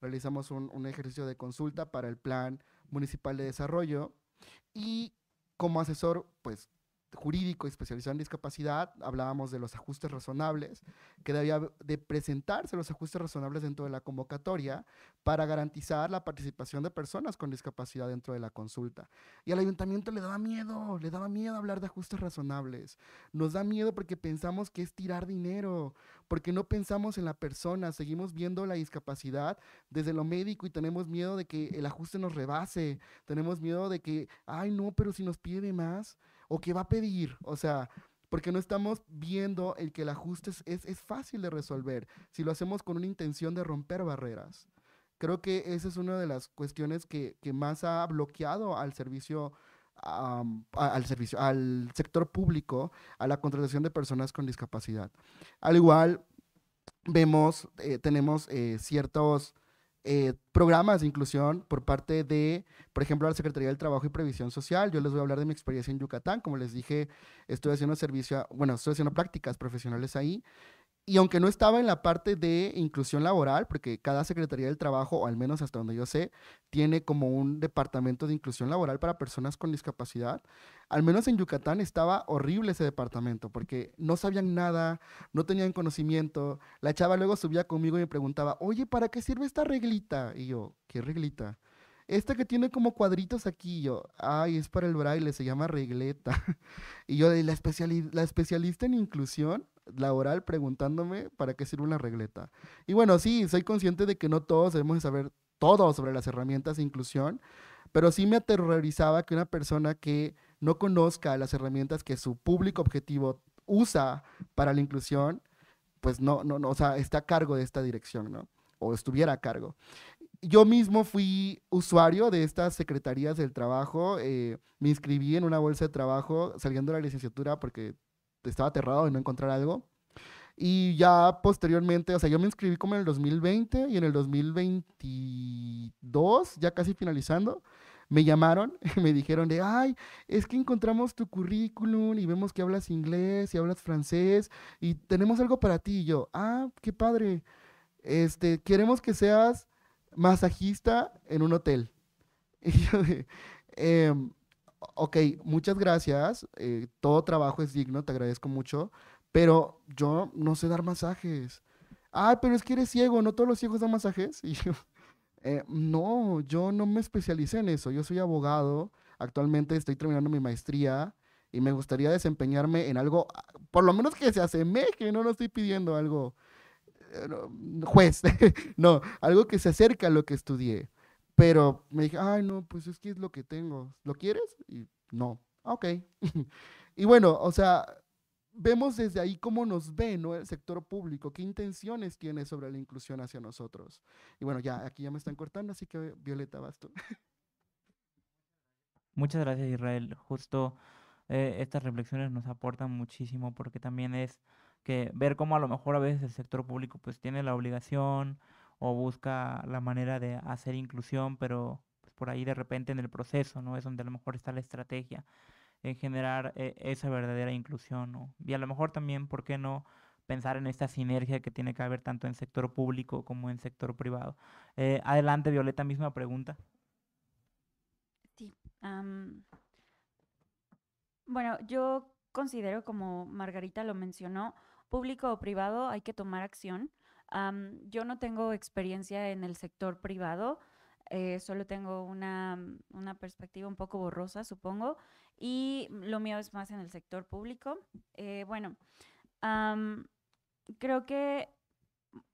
Realizamos un, un ejercicio de consulta para el Plan Municipal de Desarrollo y como asesor, pues jurídico especializado en discapacidad, hablábamos de los ajustes razonables, que debía de presentarse los ajustes razonables dentro de la convocatoria para garantizar la participación de personas con discapacidad dentro de la consulta. Y al ayuntamiento le daba miedo, le daba miedo hablar de ajustes razonables. Nos da miedo porque pensamos que es tirar dinero, porque no pensamos en la persona, seguimos viendo la discapacidad desde lo médico y tenemos miedo de que el ajuste nos rebase, tenemos miedo de que, ay no, pero si nos pide más, o que va a pedir, o sea, porque no estamos viendo el que el ajuste es, fácil de resolver si lo hacemos con una intención de romper barreras. Creo que esa es una de las cuestiones que, más ha bloqueado al servicio al servicio, al sector público, a la contratación de personas con discapacidad. Al igual, vemos, eh, tenemos eh, ciertos eh, programas de inclusión por parte de, por ejemplo, la Secretaría del Trabajo y Previsión Social. Yo les voy a hablar de mi experiencia en Yucatán. Como les dije, estoy haciendo servicio, bueno, estoy haciendo prácticas profesionales ahí y aunque no estaba en la parte de inclusión laboral, porque cada Secretaría del Trabajo, o al menos hasta donde yo sé, tiene como un departamento de inclusión laboral para personas con discapacidad, al menos en Yucatán estaba horrible ese departamento, porque no sabían nada, no tenían conocimiento. La chava luego subía conmigo y me preguntaba, oye, ¿para qué sirve esta reglita? Y yo, ¿qué reglita? esta que tiene como cuadritos aquí, yo, ay, es para el braille, se llama regleta. [LAUGHS] y yo, la, la especialista en inclusión, laboral preguntándome para qué sirve una regleta. Y bueno, sí, soy consciente de que no todos debemos saber todo sobre las herramientas de inclusión, pero sí me aterrorizaba que una persona que no conozca las herramientas que su público objetivo usa para la inclusión, pues no, no, o sea, está a cargo de esta dirección, ¿no? O estuviera a cargo. Yo mismo fui usuario de estas secretarías del trabajo, eh, me inscribí en una bolsa de trabajo saliendo de la licenciatura porque estaba aterrado de no encontrar algo. Y ya posteriormente, o sea, yo me inscribí como en el 2020 y en el 2022, ya casi finalizando, me llamaron [LAUGHS] y me dijeron de, ay, es que encontramos tu currículum y vemos que hablas inglés y hablas francés y tenemos algo para ti. Y yo, ah, qué padre. Este, queremos que seas masajista en un hotel. [LAUGHS] Y yo de, eh, ok, muchas gracias, eh, todo trabajo es digno, te agradezco mucho, pero yo no sé dar masajes. Ah, pero es que eres ciego, ¿no todos los ciegos dan masajes? [LAUGHS] Eh, no, yo no me especialicé en eso, yo soy abogado, actualmente estoy terminando mi maestría y me gustaría desempeñarme en algo, ah, por lo menos que se asemeje, no, lo estoy pidiendo algo, eh, juez, [LAUGHS] no, algo que se acerque a lo que estudié. Pero me dije, ay, no, pues es que es lo que tengo. ¿Lo quieres? Y no. Ah, ok. [LAUGHS] y bueno, o sea, vemos desde ahí cómo nos ve ¿no? el sector público, qué intenciones tiene sobre la inclusión hacia nosotros. Y bueno, ya aquí ya me están cortando, así que Violeta, basta. [LAUGHS] Muchas gracias, Israel. Justo eh, estas reflexiones nos aportan muchísimo porque también es que ver cómo a lo mejor a veces el sector público pues tiene la obligación, o busca la manera de hacer inclusión, pero pues, por ahí de repente en el proceso, ¿no? Es donde a lo mejor está la estrategia en generar eh, esa verdadera inclusión, Y a lo mejor también, ¿por qué no? pensar en esta sinergia que tiene que haber tanto en sector público como en sector privado. Eh, adelante, Violeta, misma pregunta. Sí. bueno, yo considero, como Margarita lo mencionó, público o privado hay que tomar acción yo no tengo experiencia en el sector privado, eh, solo tengo mm, una, perspectiva un poco borrosa, supongo, y lo mío es más en el sector público. Eh, bueno, creo que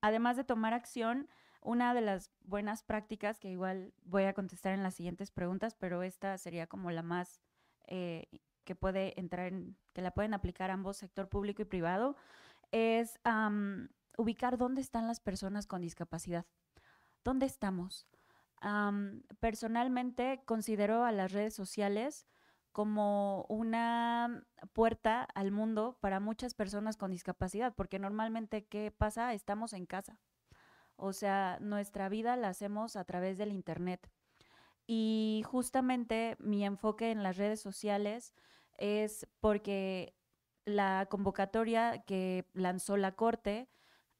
además de tomar acción, una de las buenas prácticas, que igual voy a contestar en las siguientes preguntas, pero esta sería como la más eh, que puede entrar en, que la pueden aplicar ambos, sector público y privado, es ubicar dónde están las personas con discapacidad. ¿Dónde estamos? personalmente considero a las redes sociales como una puerta al mundo para muchas personas con discapacidad, porque normalmente, ¿qué pasa? Estamos en casa. O sea, nuestra vida la hacemos a través del Internet. Y justamente mi enfoque en las redes sociales es porque la convocatoria que lanzó la Corte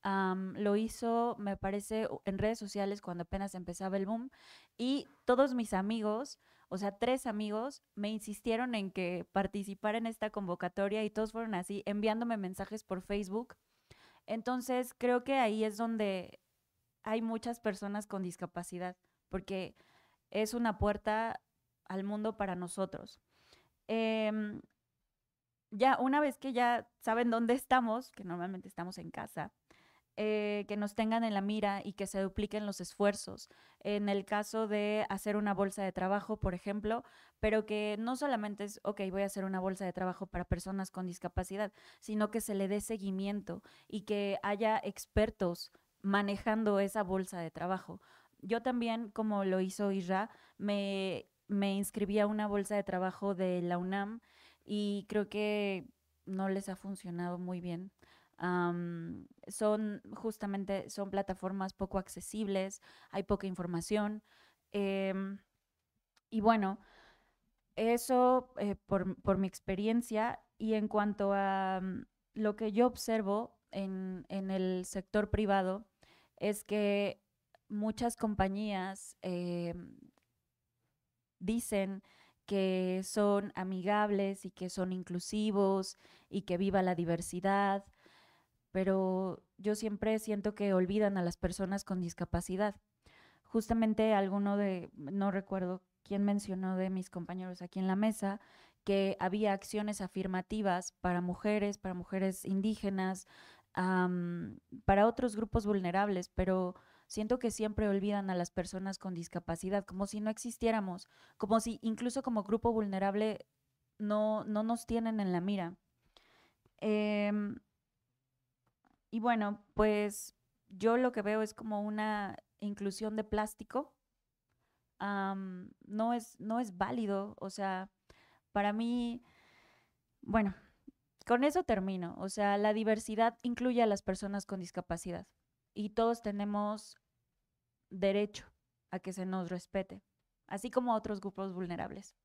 lo hizo, me parece, en redes sociales cuando apenas empezaba el boom. Y todos mis amigos, o sea, tres amigos, me insistieron en que participara en esta convocatoria y todos fueron así, enviándome mensajes por Facebook. Entonces, creo que ahí es donde hay muchas personas con discapacidad, porque es una puerta al mundo para nosotros. Em, ya, una vez que ya saben dónde estamos, que normalmente estamos en casa, eh, que nos tengan en la mira y que se dupliquen los esfuerzos. En el caso de hacer una bolsa de trabajo, por ejemplo, pero que no solamente es, ok, voy a hacer una bolsa de trabajo para personas con discapacidad, sino que se le dé seguimiento y que haya expertos manejando esa bolsa de trabajo. Yo también, como lo hizo Ira, me, me inscribí a una bolsa de trabajo de la UNAM y creo que no les ha funcionado muy bien son justamente, son plataformas poco accesibles, hay poca información. Em, y bueno, eso eh, por, mi experiencia y en cuanto a mm, lo que yo observo en, el sector privado es que muchas compañías em, dicen que son amigables y que son inclusivos y que viva la diversidad pero yo siempre siento que olvidan a las personas con discapacidad. Justamente alguno de, no recuerdo quién mencionó de mis compañeros aquí en la mesa, que había acciones afirmativas para mujeres, para mujeres indígenas, para otros grupos vulnerables, pero siento que siempre olvidan a las personas con discapacidad, como si no existiéramos, como si incluso como grupo vulnerable no, no nos tienen en la mira. Em, y bueno, pues yo lo que veo es como una inclusión de plástico. no, es, no es válido, o sea, para mí, bueno, con eso termino. O sea, la diversidad incluye a las personas con discapacidad y todos tenemos derecho a que se nos respete, así como a otros grupos vulnerables.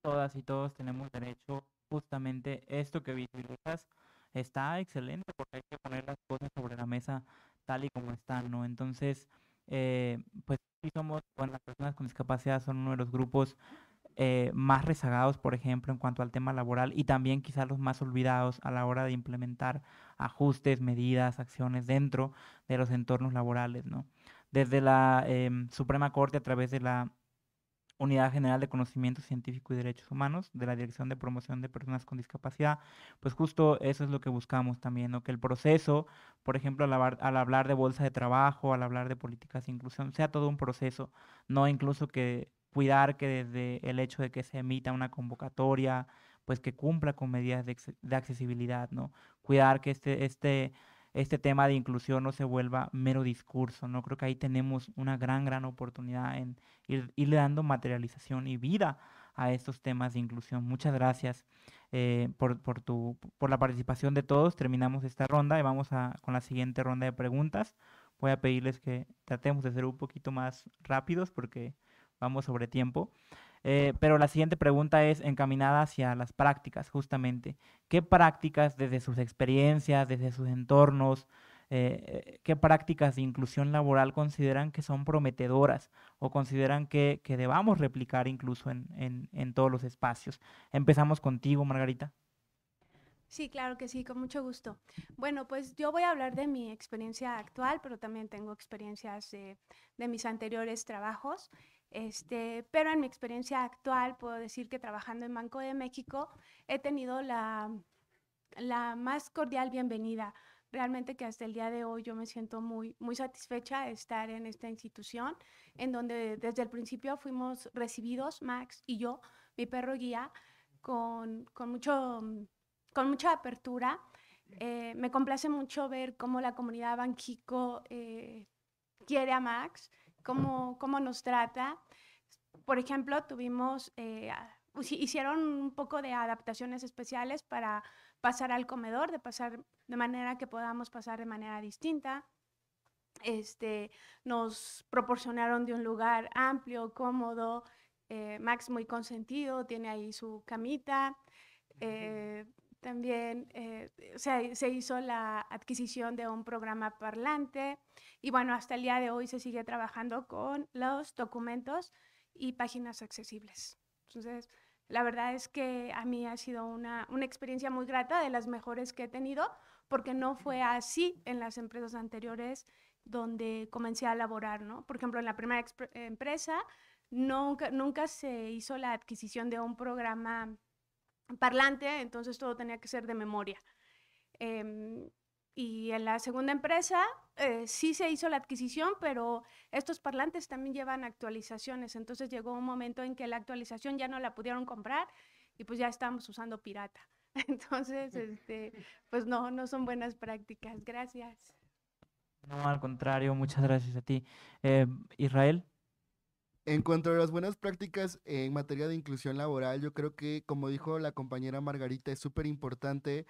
Todas y todos tenemos derecho justamente esto que visibilizas está excelente porque hay que poner las cosas sobre la mesa tal y como están, ¿no? Entonces, eh, pues sí somos, bueno, las personas con discapacidad son uno de los grupos eh, más rezagados, por ejemplo, en cuanto al tema laboral y también quizás los más olvidados a la hora de implementar ajustes, medidas, acciones dentro de los entornos laborales, ¿no? Desde la em, Suprema Corte, a través de la Unidad General de Conocimiento Científico y Derechos Humanos de la Dirección de Promoción de Personas con Discapacidad, pues justo eso es lo que buscamos también, ¿no? que el proceso, por ejemplo, al, hablar, de bolsa de trabajo, al hablar de políticas de inclusión, sea todo un proceso, no incluso que cuidar que desde el hecho de que se emita una convocatoria, pues que cumpla con medidas de, accesibilidad, ¿no? Cuidar que este, este este tema de inclusión no se vuelva mero discurso, ¿no? Creo que ahí tenemos una gran, gran oportunidad en ir, dando materialización y vida a estos temas de inclusión. Muchas gracias eh, por, tu, por la participación de todos. Terminamos esta ronda y vamos a, con la siguiente ronda de preguntas. Voy a pedirles que tratemos de ser un poquito más rápidos porque vamos sobre tiempo. Eh, pero la siguiente pregunta es encaminada hacia las prácticas, justamente. ¿Qué prácticas desde sus experiencias, desde sus entornos, eh, qué prácticas de inclusión laboral consideran que son prometedoras o consideran que, debamos replicar incluso en, todos los espacios? Empezamos contigo, Margarita. Sí, claro que sí, con mucho gusto. Bueno, pues yo voy a hablar de mi experiencia actual, pero también tengo experiencias de mis anteriores trabajos. Este, pero en mi experiencia actual puedo decir que trabajando en Banco de México he tenido la, más cordial bienvenida. Realmente que hasta el día de hoy yo me siento muy, muy satisfecha de estar en esta institución, en donde desde el principio fuimos recibidos, Max y yo, mi perro guía, con, con mucho, con mucha apertura. Eh, me complace mucho ver cómo la comunidad Banquico eh, quiere a Max cómo, cómo nos trata. Por ejemplo, tuvimos, eh, pues, hicieron un poco de adaptaciones especiales para pasar al comedor, de pasar de manera que podamos pasar de manera distinta. Este, nos proporcionaron de un lugar amplio, cómodo, eh, Max muy consentido, tiene ahí su camita. Eh, también eh, se, hizo la adquisición de un programa parlante y bueno, hasta el día de hoy se sigue trabajando con los documentos y páginas accesibles. Entonces, la verdad es que a mí ha sido una, experiencia muy grata, de las mejores que he tenido, porque no fue así en las empresas anteriores donde comencé a laborar, ¿no? Por ejemplo, en la primera empresa nunca, nunca se hizo la adquisición de un programa parlante, entonces todo tenía que ser de memoria. Em, y en la segunda empresa eh, sí se hizo la adquisición, pero estos parlantes también llevan actualizaciones, entonces llegó un momento en que la actualización ya no la pudieron comprar y pues ya estábamos usando pirata. [LAUGHS] Entonces, este, pues no, no son buenas prácticas. Gracias. No, al contrario, muchas gracias a ti. Em, Israel. En cuanto a las buenas prácticas en materia de inclusión laboral, yo creo que, como dijo la compañera Margarita, es súper importante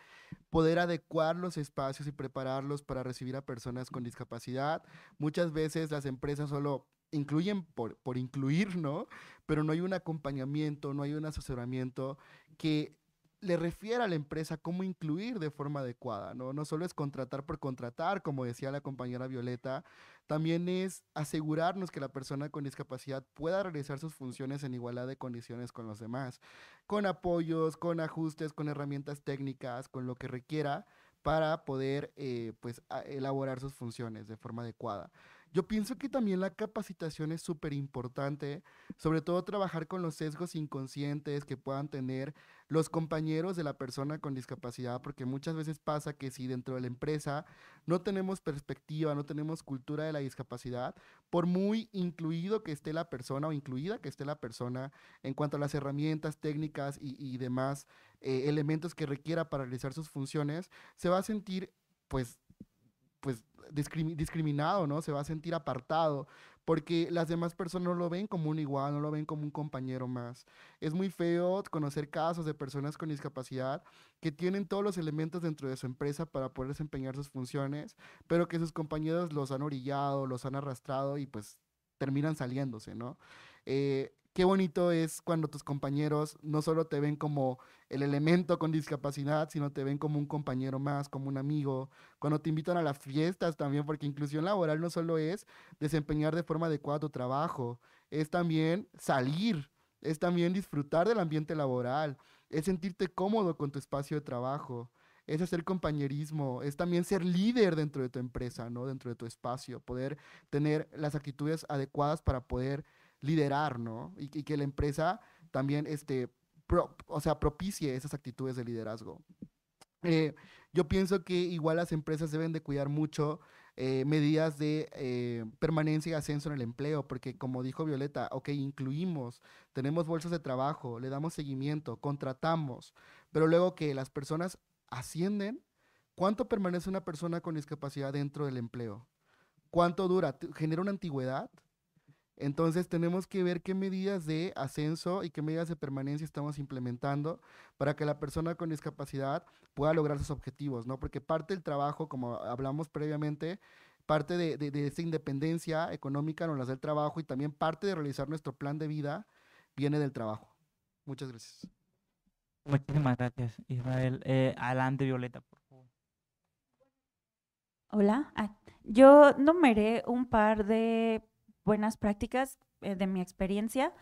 poder adecuar los espacios y prepararlos para recibir a personas con discapacidad. Muchas veces las empresas solo incluyen por, por incluir, ¿no? Pero no hay un acompañamiento, no hay un asesoramiento que le refiera a la empresa cómo incluir de forma adecuada, ¿no? No solo es contratar por contratar, como decía la compañera Violeta, también es asegurarnos que la persona con discapacidad pueda realizar sus funciones en igualdad de condiciones con los demás, con apoyos, con ajustes, con herramientas técnicas, con lo que requiera para poder eh, pues, elaborar sus funciones de forma adecuada. Yo pienso que también la capacitación es súper importante, sobre todo trabajar con los sesgos inconscientes que puedan tener los compañeros de la persona con discapacidad, porque muchas veces pasa que si dentro de la empresa no tenemos perspectiva, no tenemos cultura de la discapacidad, por muy incluido que esté la persona o incluida que esté la persona en cuanto a las herramientas técnicas y, demás eh, elementos que requiera para realizar sus funciones, se va a sentir pues pues discriminado, ¿no? Se va a sentir apartado porque las demás personas no lo ven como un igual, no lo ven como un compañero más. Es muy feo conocer casos de personas con discapacidad que tienen todos los elementos dentro de su empresa para poder desempeñar sus funciones, pero que sus compañeros los han orillado, los han arrastrado y pues terminan saliéndose, ¿no? Eh, qué bonito es cuando tus compañeros no solo te ven como el elemento con discapacidad, sino te ven como un compañero más, como un amigo, cuando te invitan a las fiestas también, porque inclusión laboral no solo es desempeñar de forma adecuada tu trabajo, es también salir, es también disfrutar del ambiente laboral, es sentirte cómodo con tu espacio de trabajo. Es hacer compañerismo, es también ser líder dentro de tu empresa, ¿no? Dentro de tu espacio, poder tener las actitudes adecuadas para poder liderar, ¿no? Y, que la empresa también, este, o sea, propicie esas actitudes de liderazgo. Eh, yo pienso que igual las empresas deben de cuidar mucho eh, medidas de eh, permanencia y ascenso en el empleo, porque como dijo Violeta, ok, incluimos, tenemos bolsas de trabajo, le damos seguimiento, contratamos, pero luego que las personas ascienden, ¿cuánto permanece una persona con discapacidad dentro del empleo? ¿Cuánto dura? ¿Genera una antigüedad? Entonces tenemos que ver qué medidas de ascenso y qué medidas de permanencia estamos implementando para que la persona con discapacidad pueda lograr sus objetivos, ¿no? Porque parte del trabajo, como hablamos previamente, parte de, esa independencia económica nos la da el trabajo y también parte de realizar nuestro plan de vida viene del trabajo. Muchas gracias. Muchísimas gracias, Israel. Eh, adelante, Violeta, por favor. Hola, ah, yo numeré un par de buenas prácticas eh, de mi experiencia.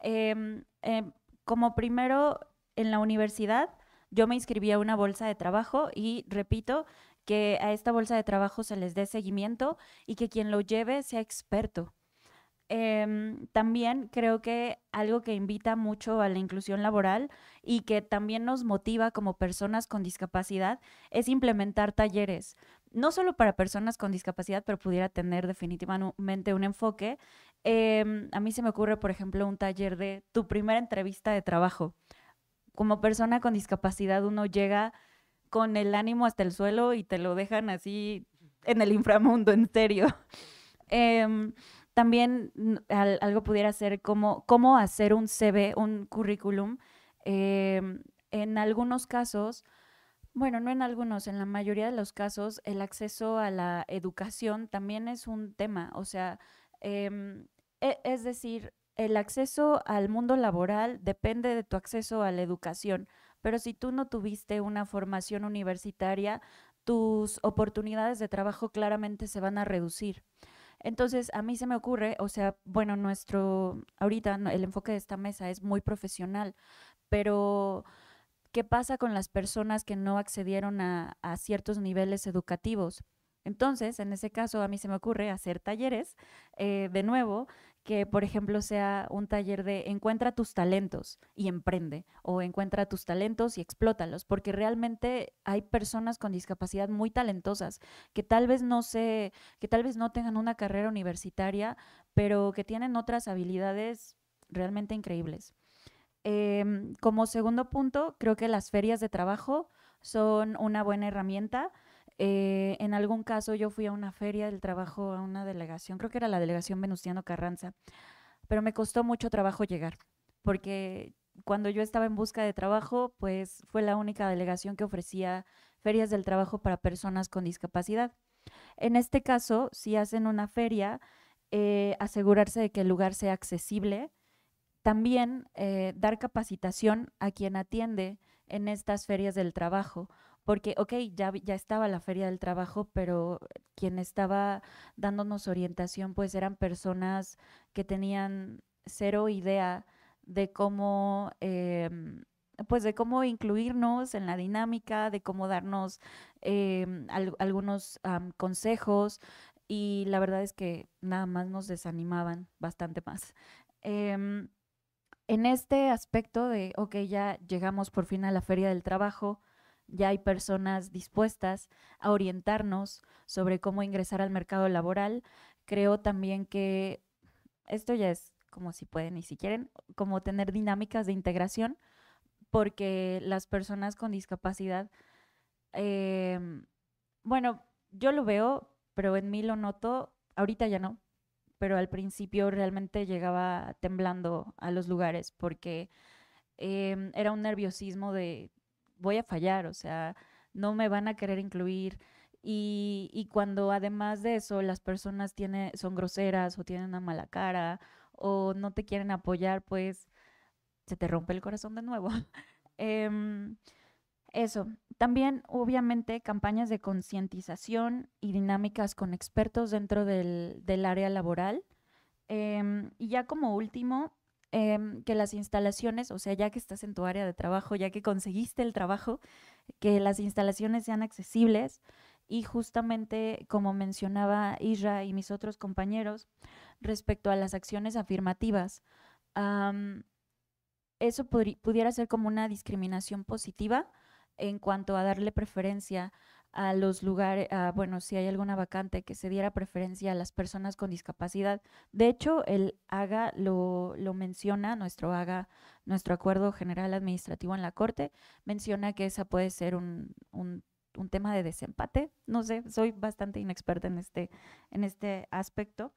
Em, em, como primero, en la universidad yo me inscribí a una bolsa de trabajo y repito que a esta bolsa de trabajo se les dé seguimiento y que quien lo lleve sea experto. Em, también creo que algo que invita mucho a la inclusión laboral y que también nos motiva como personas con discapacidad es implementar talleres no solo para personas con discapacidad, pero pudiera tener definitivamente un enfoque. Em, a mí se me ocurre, por ejemplo, un taller de tu primera entrevista de trabajo. Como persona con discapacidad, uno llega con el ánimo hasta el suelo y te lo dejan así en el inframundo, en serio. [LAUGHS] Em, también mm, algo pudiera ser como cómo hacer un CV, un currículum. Em, en algunos casos, bueno, no en algunos, en la mayoría de los casos el acceso a la educación también es un tema, o sea, em, e, es decir, el acceso al mundo laboral depende de tu acceso a la educación, pero si tú no tuviste una formación universitaria, tus oportunidades de trabajo claramente se van a reducir. Entonces, a mí se me ocurre, o sea, bueno, nuestro, ahorita el enfoque de esta mesa es muy profesional, pero ¿Qué pasa con las personas que no accedieron a, ciertos niveles educativos? Entonces, en ese caso, a mí se me ocurre hacer talleres, eh, de nuevo, que por ejemplo sea un taller de encuentra tus talentos y emprende, o encuentra tus talentos y explótalos, porque realmente hay personas con discapacidad muy talentosas que tal vez no que tal vez no tengan una carrera universitaria, pero que tienen otras habilidades realmente increíbles. Em, como segundo punto, creo que las ferias de trabajo son una buena herramienta. Eh, en algún caso yo fui a una feria del trabajo, a una delegación, creo que era la delegación Venustiano Carranza, pero me costó mucho trabajo llegar, porque cuando yo estaba en busca de trabajo, pues fue la única delegación que ofrecía ferias del trabajo para personas con discapacidad. En este caso, si hacen una feria, eh, asegurarse de que el lugar sea accesible, también eh, dar capacitación a quien atiende en estas ferias del trabajo, porque, ok, ya, ya estaba la feria del trabajo, pero quien estaba dándonos orientación, pues eran personas que tenían cero idea de cómo, em, pues de cómo incluirnos en la dinámica, de cómo darnos em, algunos consejos, y la verdad es que nada más nos desanimaban bastante más. Em, en este aspecto de, ok, ya llegamos por fin a la feria del trabajo, ya hay personas dispuestas a orientarnos sobre cómo ingresar al mercado laboral, creo también que esto ya es como si pueden y si quieren, como tener dinámicas de integración, porque las personas con discapacidad, em, bueno, yo lo veo, pero en mí lo noto, ahorita ya no, pero al principio realmente llegaba temblando a los lugares porque em, era un nerviosismo de voy a fallar, o sea, no me van a querer incluir. Y, cuando además de eso las personas son groseras o tienen una mala cara o no te quieren apoyar, pues se te rompe el corazón de nuevo. [LAUGHS] Em, eso. También, obviamente, campañas de concientización y dinámicas con expertos dentro del, del área laboral. Em, y ya como último, em, que las instalaciones, o sea, ya que estás en tu área de trabajo, ya que conseguiste el trabajo, que las instalaciones sean accesibles. Y justamente, como mencionaba Isra y mis otros compañeros, respecto a las acciones afirmativas, eso pudiera ser como una discriminación positiva en cuanto a darle preferencia a los lugares, bueno, si hay alguna vacante que se diera preferencia a las personas con discapacidad. De hecho, el AGA lo, menciona, nuestro AGA, nuestro Acuerdo General Administrativo en la Corte, menciona que esa puede ser un, tema de desempate. No sé, soy bastante inexperta en este, en este aspecto.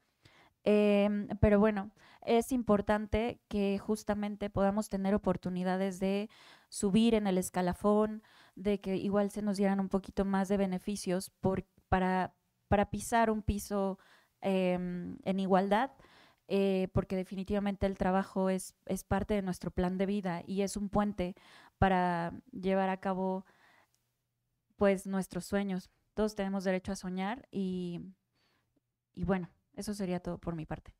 Em, pero bueno, es importante que justamente podamos tener oportunidades de subir en el escalafón, de que igual se nos dieran un poquito más de beneficios por, para, para pisar un piso em, en igualdad, eh, porque definitivamente el trabajo es, es parte de nuestro plan de vida y es un puente para llevar a cabo pues nuestros sueños. Todos tenemos derecho a soñar y, y bueno, eso sería todo por mi parte.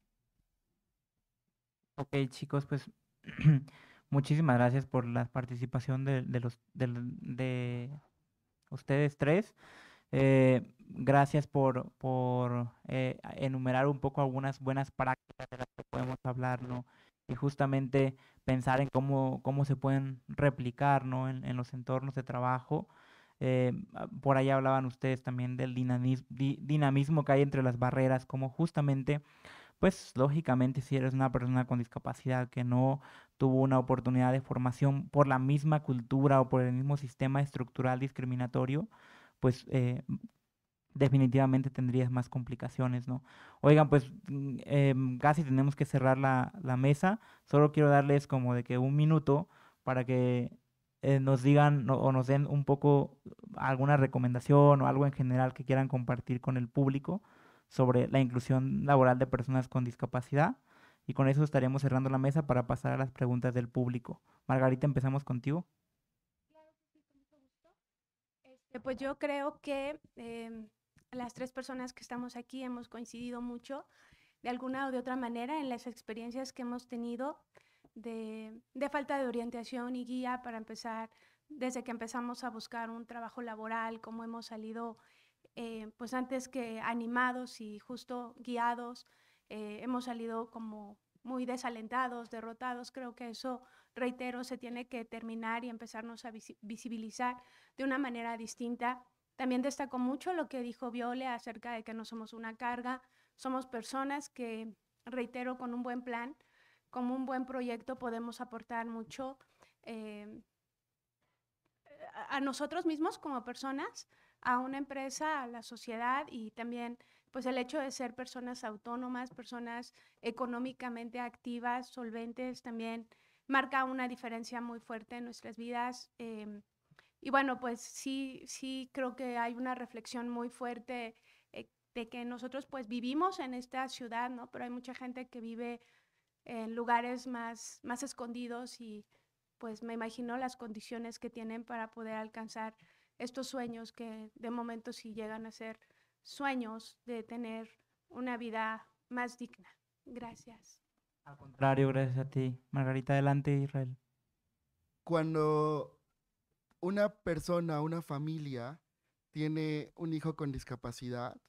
Ok, chicos, pues [CLEARS THROAT] Muchísimas gracias por la participación de, de los, de, ustedes tres. Eh, gracias por, por eh, enumerar un poco algunas buenas prácticas de las que podemos hablar, Y justamente pensar en cómo, cómo se pueden replicar, ¿no? En, en los entornos de trabajo. Eh, ah, por ahí hablaban ustedes también del dinamismo, dinamismo que hay entre las barreras, como justamente pues lógicamente si eres una persona con discapacidad que no tuvo una oportunidad de formación por la misma cultura o por el mismo sistema estructural discriminatorio, pues eh, definitivamente tendrías más complicaciones, ¿no? Oigan, pues mm, em, casi tenemos que cerrar la, mesa, solo quiero darles como de que un minuto para que eh, nos digan o nos den un poco alguna recomendación o algo en general que quieran compartir con el público sobre la inclusión laboral de personas con discapacidad. Y con eso estaremos cerrando la mesa para pasar a las preguntas del público. Margarita, empezamos contigo. Este, pues yo creo que em, las tres personas que estamos aquí hemos coincidido mucho de alguna o de otra manera en las experiencias que hemos tenido de, de, falta de orientación y guía para empezar, desde que empezamos a buscar un trabajo laboral, cómo hemos salido eh, pues antes que animados y justo guiados, eh, hemos salido como muy desalentados, derrotados. Creo que eso, reitero, se tiene que terminar y empezarnos a visibilizar de una manera distinta. También destacó mucho lo que dijo Viole acerca de que no somos una carga, somos personas que, reitero, con un buen plan, con un buen proyecto podemos aportar mucho eh, a nosotros mismos como personas, a una empresa, a la sociedad y también pues el hecho de ser personas autónomas, personas económicamente activas, solventes, también marca una diferencia muy fuerte en nuestras vidas. Em, y bueno, pues sí, sí creo que hay una reflexión muy fuerte eh, de que nosotros pues vivimos en esta ciudad, ¿no? Pero hay mucha gente que vive en lugares más, más escondidos y pues me imagino las condiciones que tienen para poder alcanzar estos sueños que de momento sí llegan a ser sueños de tener una vida más digna. Gracias. Al contrario, gracias a ti. Margarita, adelante, Israel. Cuando una persona, una familia tiene un hijo con discapacidad,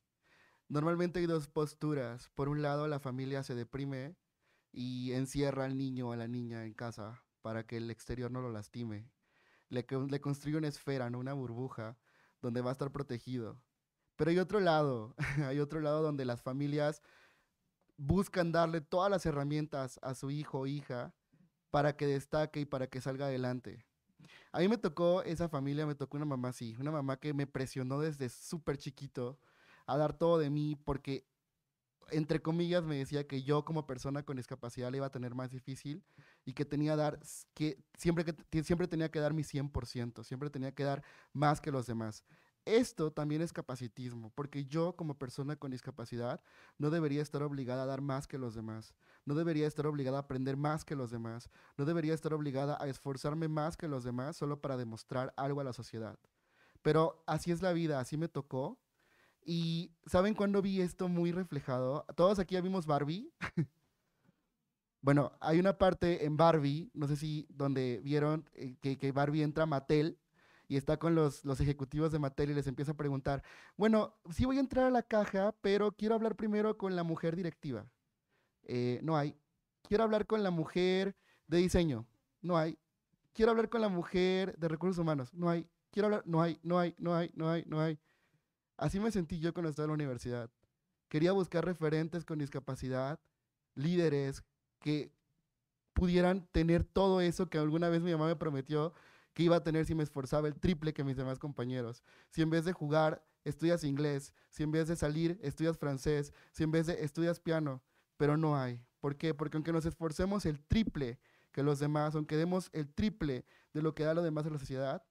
normalmente hay dos posturas. Por un lado, la familia se deprime y encierra al niño o a la niña en casa para que el exterior no lo lastime le, le construye una esfera, ¿no? Una burbuja donde va a estar protegido. Pero hay otro lado, [LAUGHS] hay otro lado donde las familias buscan darle todas las herramientas a su hijo o hija para que destaque y para que salga adelante. A mí me tocó esa familia, me tocó una mamá así, una mamá que me presionó desde súper chiquito a dar todo de mí porque, entre comillas, me decía que yo como persona con discapacidad le iba a tener más difícil y que tenía dar, que siempre, que siempre tenía que dar mi 100%, siempre tenía que dar más que los demás. Esto también es capacitismo, porque yo como persona con discapacidad no debería estar obligada a dar más que los demás, no debería estar obligada a aprender más que los demás, no debería estar obligada a esforzarme más que los demás solo para demostrar algo a la sociedad. Pero así es la vida, así me tocó. Y ¿saben cuándo vi esto muy reflejado? Todos aquí ya vimos Barbie. [LAUGHS] Bueno, hay una parte en Barbie, no sé si donde vieron eh, que, Barbie entra a Mattel y está con los, ejecutivos de Mattel y les empieza a preguntar, bueno, sí voy a entrar a la caja, pero quiero hablar primero con la mujer directiva. Eh, no hay. Quiero hablar con la mujer de diseño. No hay. Quiero hablar con la mujer de recursos humanos. No hay. Quiero hablar. No hay, no hay, no hay, no hay, no hay. Así me sentí yo cuando estaba en la universidad. Quería buscar referentes con discapacidad, líderes, que pudieran tener todo eso que alguna vez mi mamá me prometió que iba a tener si me esforzaba el triple que mis demás compañeros. Si en vez de jugar estudias inglés, si en vez de salir estudias francés, si en vez de estudias piano, pero no hay. ¿Por qué? Porque aunque nos esforcemos el triple que los demás, aunque demos el triple de lo que da lo demás a la sociedad,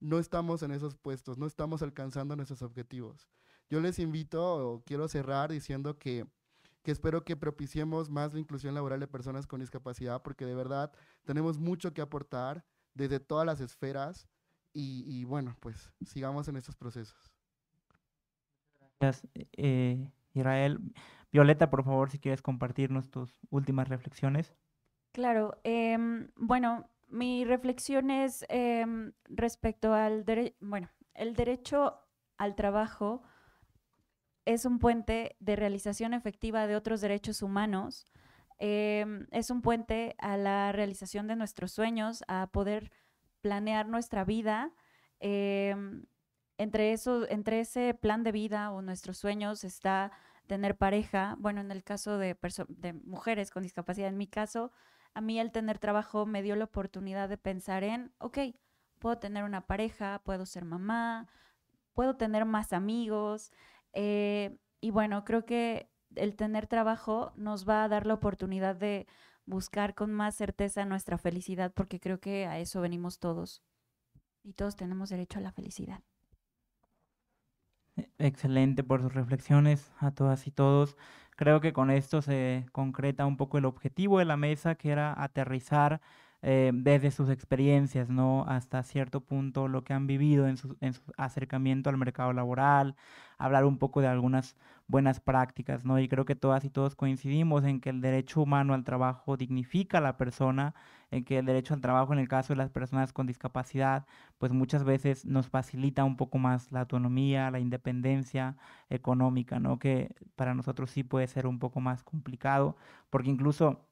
no estamos en esos puestos, no estamos alcanzando nuestros objetivos. Yo les invito quiero cerrar diciendo que que espero que propiciemos más la inclusión laboral de personas con discapacidad, porque de verdad tenemos mucho que aportar desde todas las esferas y, bueno, pues sigamos en estos procesos. Gracias, eh, Israel. Violeta, por favor, si quieres compartirnos tus últimas reflexiones. Claro, em, bueno, mi reflexión es em, respecto al, bueno, el derecho al trabajo es un puente de realización efectiva de otros derechos humanos, em, es un puente a la realización de nuestros sueños, a poder planear nuestra vida. Em, entre, eso, entre ese plan de vida o nuestros sueños está tener pareja. Bueno, en el caso de, de mujeres con discapacidad, en mi caso, a mí el tener trabajo me dio la oportunidad de pensar en, ok, puedo tener una pareja, puedo ser mamá, puedo tener más amigos, eh, y bueno, creo que el tener trabajo nos va a dar la oportunidad de buscar con más certeza nuestra felicidad, porque creo que a eso venimos todos. Y todos tenemos derecho a la felicidad. Excelente por sus reflexiones a todas y todos. Creo que con esto se concreta un poco el objetivo de la mesa, que era aterrizar eh, desde sus experiencias, ¿no? Hasta cierto punto lo que han vivido en su, en su, acercamiento al mercado laboral, hablar un poco de algunas buenas prácticas, ¿no? Y creo que todas y todos coincidimos en que el derecho humano al trabajo dignifica a la persona, en que el derecho al trabajo en el caso de las personas con discapacidad, pues muchas veces nos facilita un poco más la autonomía, la independencia económica, ¿no? Que para nosotros sí puede ser un poco más complicado, porque incluso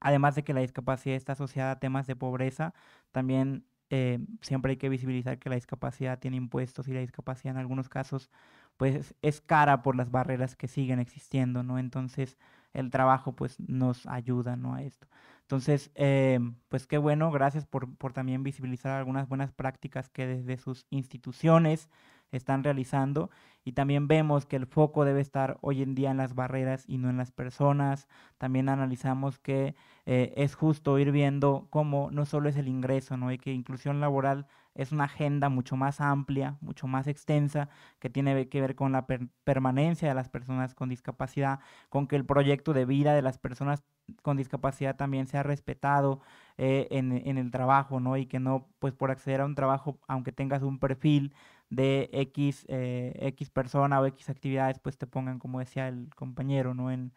Además de que la discapacidad está asociada a temas de pobreza, también eh, siempre hay que visibilizar que la discapacidad tiene impuestos y la discapacidad en algunos casos pues es cara por las barreras que siguen existiendo, ¿no? Entonces el trabajo pues nos ayuda, ¿no? A esto. Entonces, eh, pues qué bueno, gracias por, por también visibilizar algunas buenas prácticas que desde sus instituciones, están realizando y también vemos que el foco debe estar hoy en día en las barreras y no en las personas. También analizamos que eh, es justo ir viendo cómo no solo es el ingreso, ¿no? que inclusión laboral es una agenda mucho más amplia, mucho más extensa, que tiene que ver con la permanencia de las personas con discapacidad, con que el proyecto de vida de las personas con discapacidad también sea respetado eh, en, en, el trabajo, ¿no? Y que no, pues por acceder a un trabajo, aunque tengas un perfil, de X, X eh, persona o X actividades, pues te pongan, como decía el compañero, ¿no? En,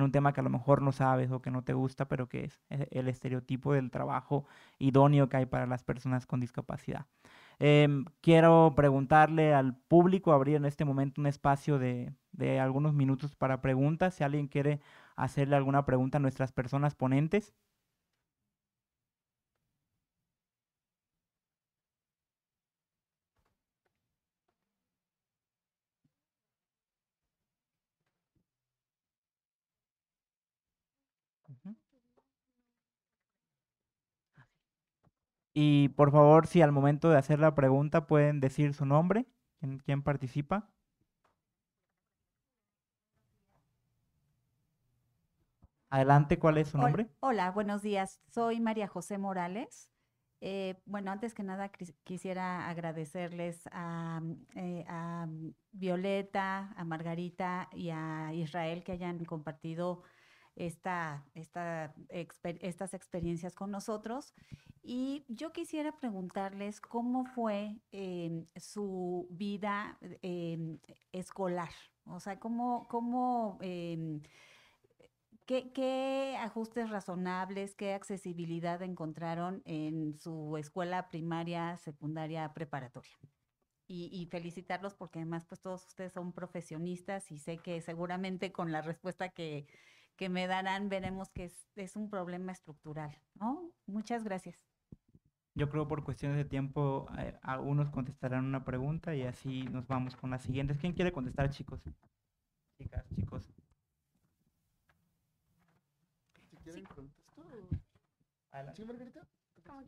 un tema que a lo mejor no sabes o que no te gusta, pero que es eh, el estereotipo del trabajo idóneo que hay para las personas con discapacidad. Em, quiero preguntarle al público, abrir en este momento un espacio de algunos minutos para preguntas. Si alguien quiere hacerle alguna pregunta a nuestras personas ponentes. Y por favor, si al momento de hacer la pregunta pueden decir su nombre, quién, participa. Adelante, ¿cuál es su nombre? Hola, buenos días. Soy María José Morales. Eh, bueno, antes que nada quisiera agradecerles a, eh, a Violeta, a Margarita y a Israel que hayan compartido esta, esta estas experiencias con nosotros. Y yo quisiera preguntarles cómo fue em, su vida em, escolar, o sea, cómo... cómo em, ¿Qué, ajustes razonables, qué accesibilidad encontraron en su escuela primaria, secundaria, preparatoria? Y, y, felicitarlos porque además pues todos ustedes son profesionistas y sé que seguramente con la respuesta que, que me darán, veremos que es, es un problema estructural, ¿no? Muchas gracias. Yo creo por cuestiones de tiempo, eh, algunos contestarán una pregunta y así nos vamos con las siguientes. ¿Quién quiere contestar, chicos? Chicas, chicos. Como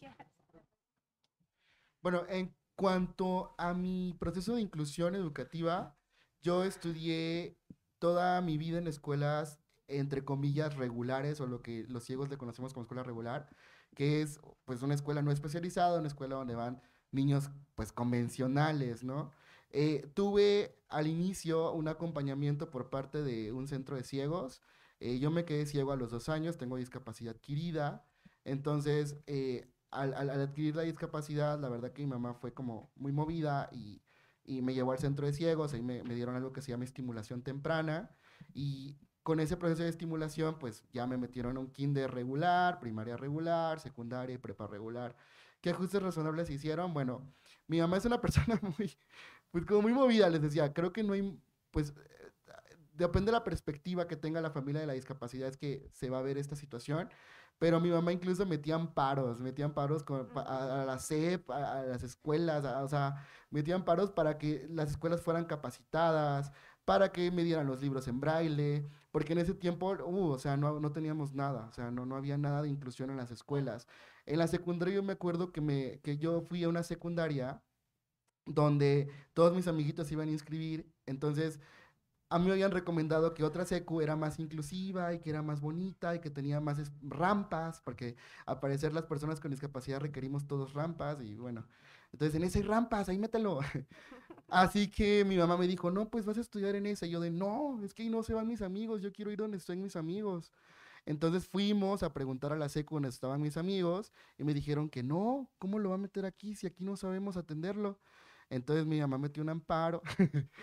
Bueno, en cuanto a mi proceso de inclusión educativa, yo estudié toda mi vida en escuelas entre comillas, regulares o lo que los ciegos le conocemos como escuela regular, que es pues una escuela no especializada, una escuela donde van niños pues convencionales, ¿no? Eh, tuve al inicio un acompañamiento por parte de un centro de ciegos. Eh, yo me quedé ciego a los dos años, tengo discapacidad adquirida. Entonces, eh, al, adquirir la discapacidad, la verdad que mi mamá fue como muy movida y, me llevó al centro de ciegos, ahí me, me dieron algo que se llama estimulación temprana. Y con ese proceso de estimulación, pues ya me metieron a un kinder regular, primaria regular, secundaria y prepa regular. ¿Qué ajustes razonables hicieron? Bueno, mi mamá es una [LAUGHS] persona muy, pues, como muy movida, les decía, creo que no hay, pues eh, depende de la perspectiva que tenga la familia de la discapacidad es que se va a ver esta situación, pero mi mamá incluso metía paros, metía paros con, a, la CEP, a, las escuelas, o sea, metía paros para que las escuelas fueran capacitadas, para que me dieran los libros en braille, porque en ese tiempo, uh, o sea, no, no, teníamos nada, o sea, no, no había nada de inclusión en las escuelas. En la secundaria yo me acuerdo que, me, que yo fui a una secundaria donde todos mis amiguitos iban a inscribir, entonces a mí me habían recomendado que otra secu era más inclusiva y que era más bonita y que tenía más rampas, porque al parecer las personas con discapacidad requerimos todos rampas y bueno, entonces en ese rampas, ahí mételo. [LAUGHS] Así que mi mamá me dijo, no, pues vas a estudiar en esa. Y yo de, no, es que ahí no se van mis amigos, yo quiero ir donde estén mis amigos. Entonces fuimos a preguntar a la secu donde estaban mis amigos y me dijeron que no, ¿cómo lo va a meter aquí si aquí no sabemos atenderlo? Entonces mi mamá metió un amparo [LAUGHS]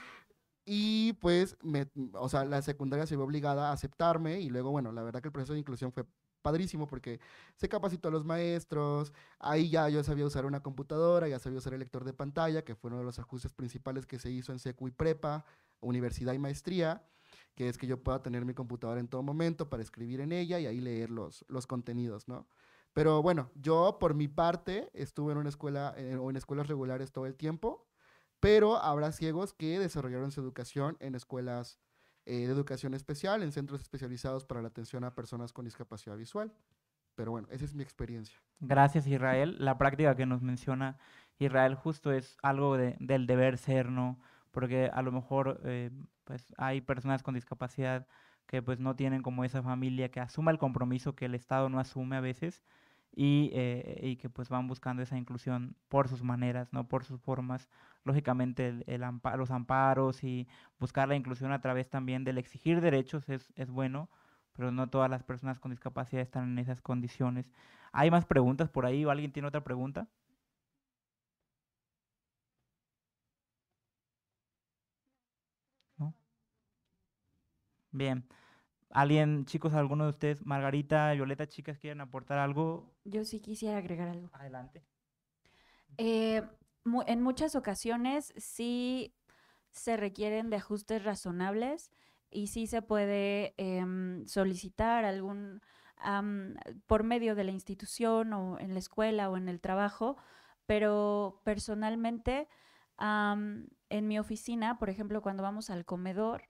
y pues, me, o sea, la secundaria se vio obligada a aceptarme y luego, bueno, la verdad que el proceso de inclusión fue padrísimo porque se capacitó a los maestros, ahí ya yo sabía usar una computadora, ya sabía usar el lector de pantalla, que fue uno de los ajustes principales que se hizo en secu y prepa, universidad y maestría, que es que yo pueda tener mi computadora en todo momento para escribir en ella y ahí leer los, contenidos, ¿no? Pero bueno, yo por mi parte estuve en una escuela eh, o en escuelas regulares todo el tiempo, pero habrá ciegos que desarrollaron su educación en escuelas eh, educación especial en centros especializados para la atención a personas con discapacidad visual. Pero bueno, esa es mi experiencia. Gracias, Israel. La práctica que nos menciona Israel justo es algo del deber ser, ¿no? Porque a lo mejor eh, pues hay personas con discapacidad que pues no tienen como esa familia que asuma el compromiso que el Estado no asume a veces y, eh, y, que pues van buscando esa inclusión por sus maneras, no por sus formas. Lógicamente el, los amparos y buscar la inclusión a través también del exigir derechos es, es, bueno, pero no todas las personas con discapacidad están en esas condiciones. ¿Hay más preguntas por ahí o alguien tiene otra pregunta? Bien alguien, chicos, alguno de ustedes, Margarita, Violeta, chicas, quieren aportar algo. Yo sí quisiera agregar algo. Adelante. Eh, en muchas ocasiones sí se requieren de ajustes razonables y sí se puede em, solicitar algún, por medio de la institución o en la escuela o en el trabajo, pero personalmente en mi oficina, por ejemplo, cuando vamos al comedor,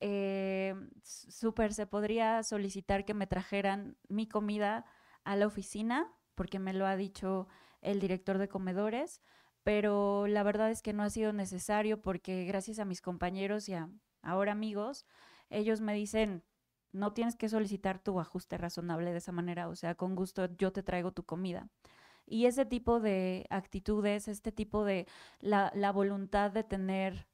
eh, súper se podría solicitar que me trajeran mi comida a la oficina, porque me lo ha dicho el director de comedores, pero la verdad es que no ha sido necesario porque gracias a mis compañeros y ahora amigos, ellos me dicen, no tienes que solicitar tu ajuste razonable de esa manera, o sea, con gusto yo te traigo tu comida. Y ese tipo de actitudes, este tipo de la voluntad de tener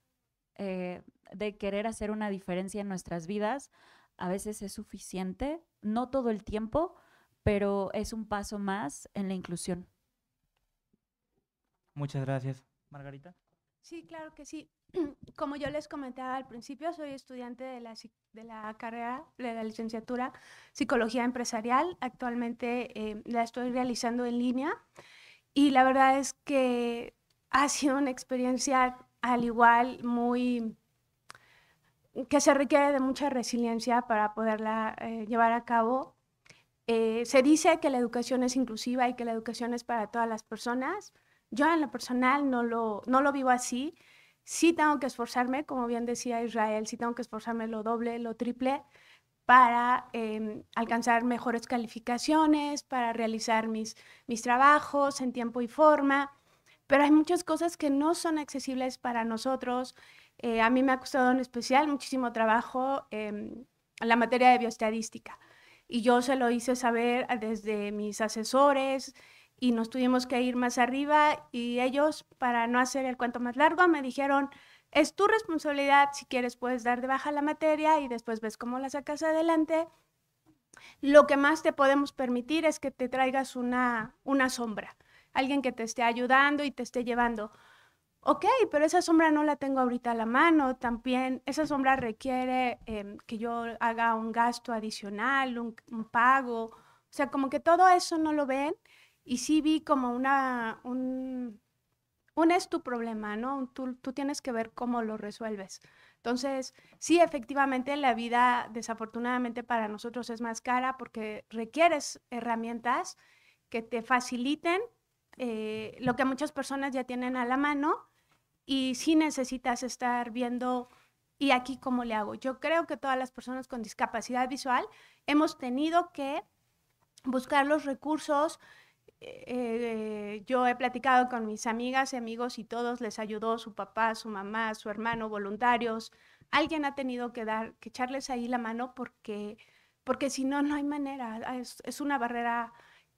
eh, de querer hacer una diferencia en nuestras vidas, a veces es suficiente, no todo el tiempo, pero es un paso más en la inclusión. Muchas gracias. Margarita. Sí, claro que sí. [CLEARS THROAT] Como yo les comentaba al principio, soy estudiante de la, carrera de la licenciatura Psicología Empresarial. Actualmente eh, la estoy realizando en línea y la verdad es que ha sido una experiencia al igual muy que se requiere de mucha resiliencia para poderla eh, llevar a cabo. Eh, se dice que la educación es inclusiva y que la educación es para todas las personas. Yo en lo personal no lo, vivo así. Sí tengo que esforzarme, como bien decía Israel, sí tengo que esforzarme lo doble, lo triple para em, alcanzar mejores calificaciones, para realizar mis trabajos en tiempo y forma pero hay muchas cosas que no son accesibles para nosotros. Eh, a mí me ha costado en especial muchísimo trabajo en em, la materia de bioestadística y yo se lo hice saber desde mis asesores y nos tuvimos que ir más arriba y ellos, para no hacer el cuento más largo, me dijeron, es tu responsabilidad, si quieres puedes dar de baja la materia y después ves cómo la sacas adelante. Lo que más te podemos permitir es que te traigas una, una sombra alguien que te esté ayudando y te esté llevando. Ok, pero esa sombra no la tengo ahorita a la mano. También esa sombra requiere em, que yo haga un gasto adicional, un, pago. O sea, como que todo eso no lo ven. Y sí vi como una, un, es tu problema, ¿no? Tú, tú tienes que ver cómo lo resuelves. Entonces, sí, efectivamente, la vida desafortunadamente para nosotros es más cara porque requieres herramientas que te faciliten eh, lo que muchas personas ya tienen a la mano y si necesitas estar viendo y aquí cómo le hago. Yo creo que todas las personas con discapacidad visual hemos tenido que buscar los recursos. Eh, eh, yo he platicado con mis amigas y amigos y todos les ayudó su papá, su mamá, su hermano, voluntarios. Alguien ha tenido que dar, que echarles ahí la mano porque, porque si no, no hay manera. es una barrera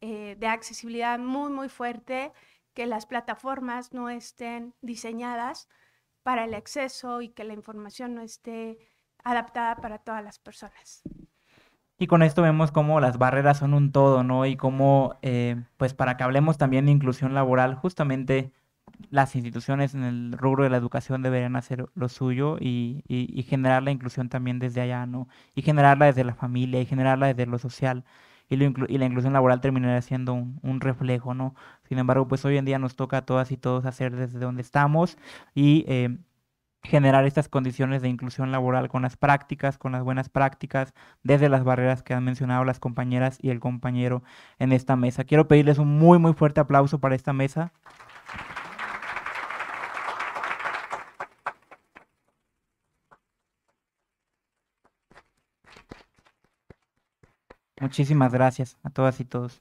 eh, de accesibilidad muy, muy fuerte, que las plataformas no estén diseñadas para el acceso y que la información no esté adaptada para todas las personas. Y con esto vemos cómo las barreras son un todo, ¿no? Y cómo, eh, pues para que hablemos también de inclusión laboral, justamente las instituciones en el rubro de la educación deberían hacer lo suyo y generar la inclusión también desde allá, ¿no? Y generarla desde la familia y generarla desde lo social y, la inclusión laboral terminará siendo un, reflejo, ¿no? Sin embargo, pues hoy en día nos toca a todas y todos hacer desde donde estamos y... Eh, generar estas condiciones de inclusión laboral con las prácticas, con las buenas prácticas, desde las barreras que han mencionado las compañeras y el compañero en esta mesa. Quiero pedirles un muy, muy fuerte aplauso para esta mesa. Muchísimas gracias a todas y todos.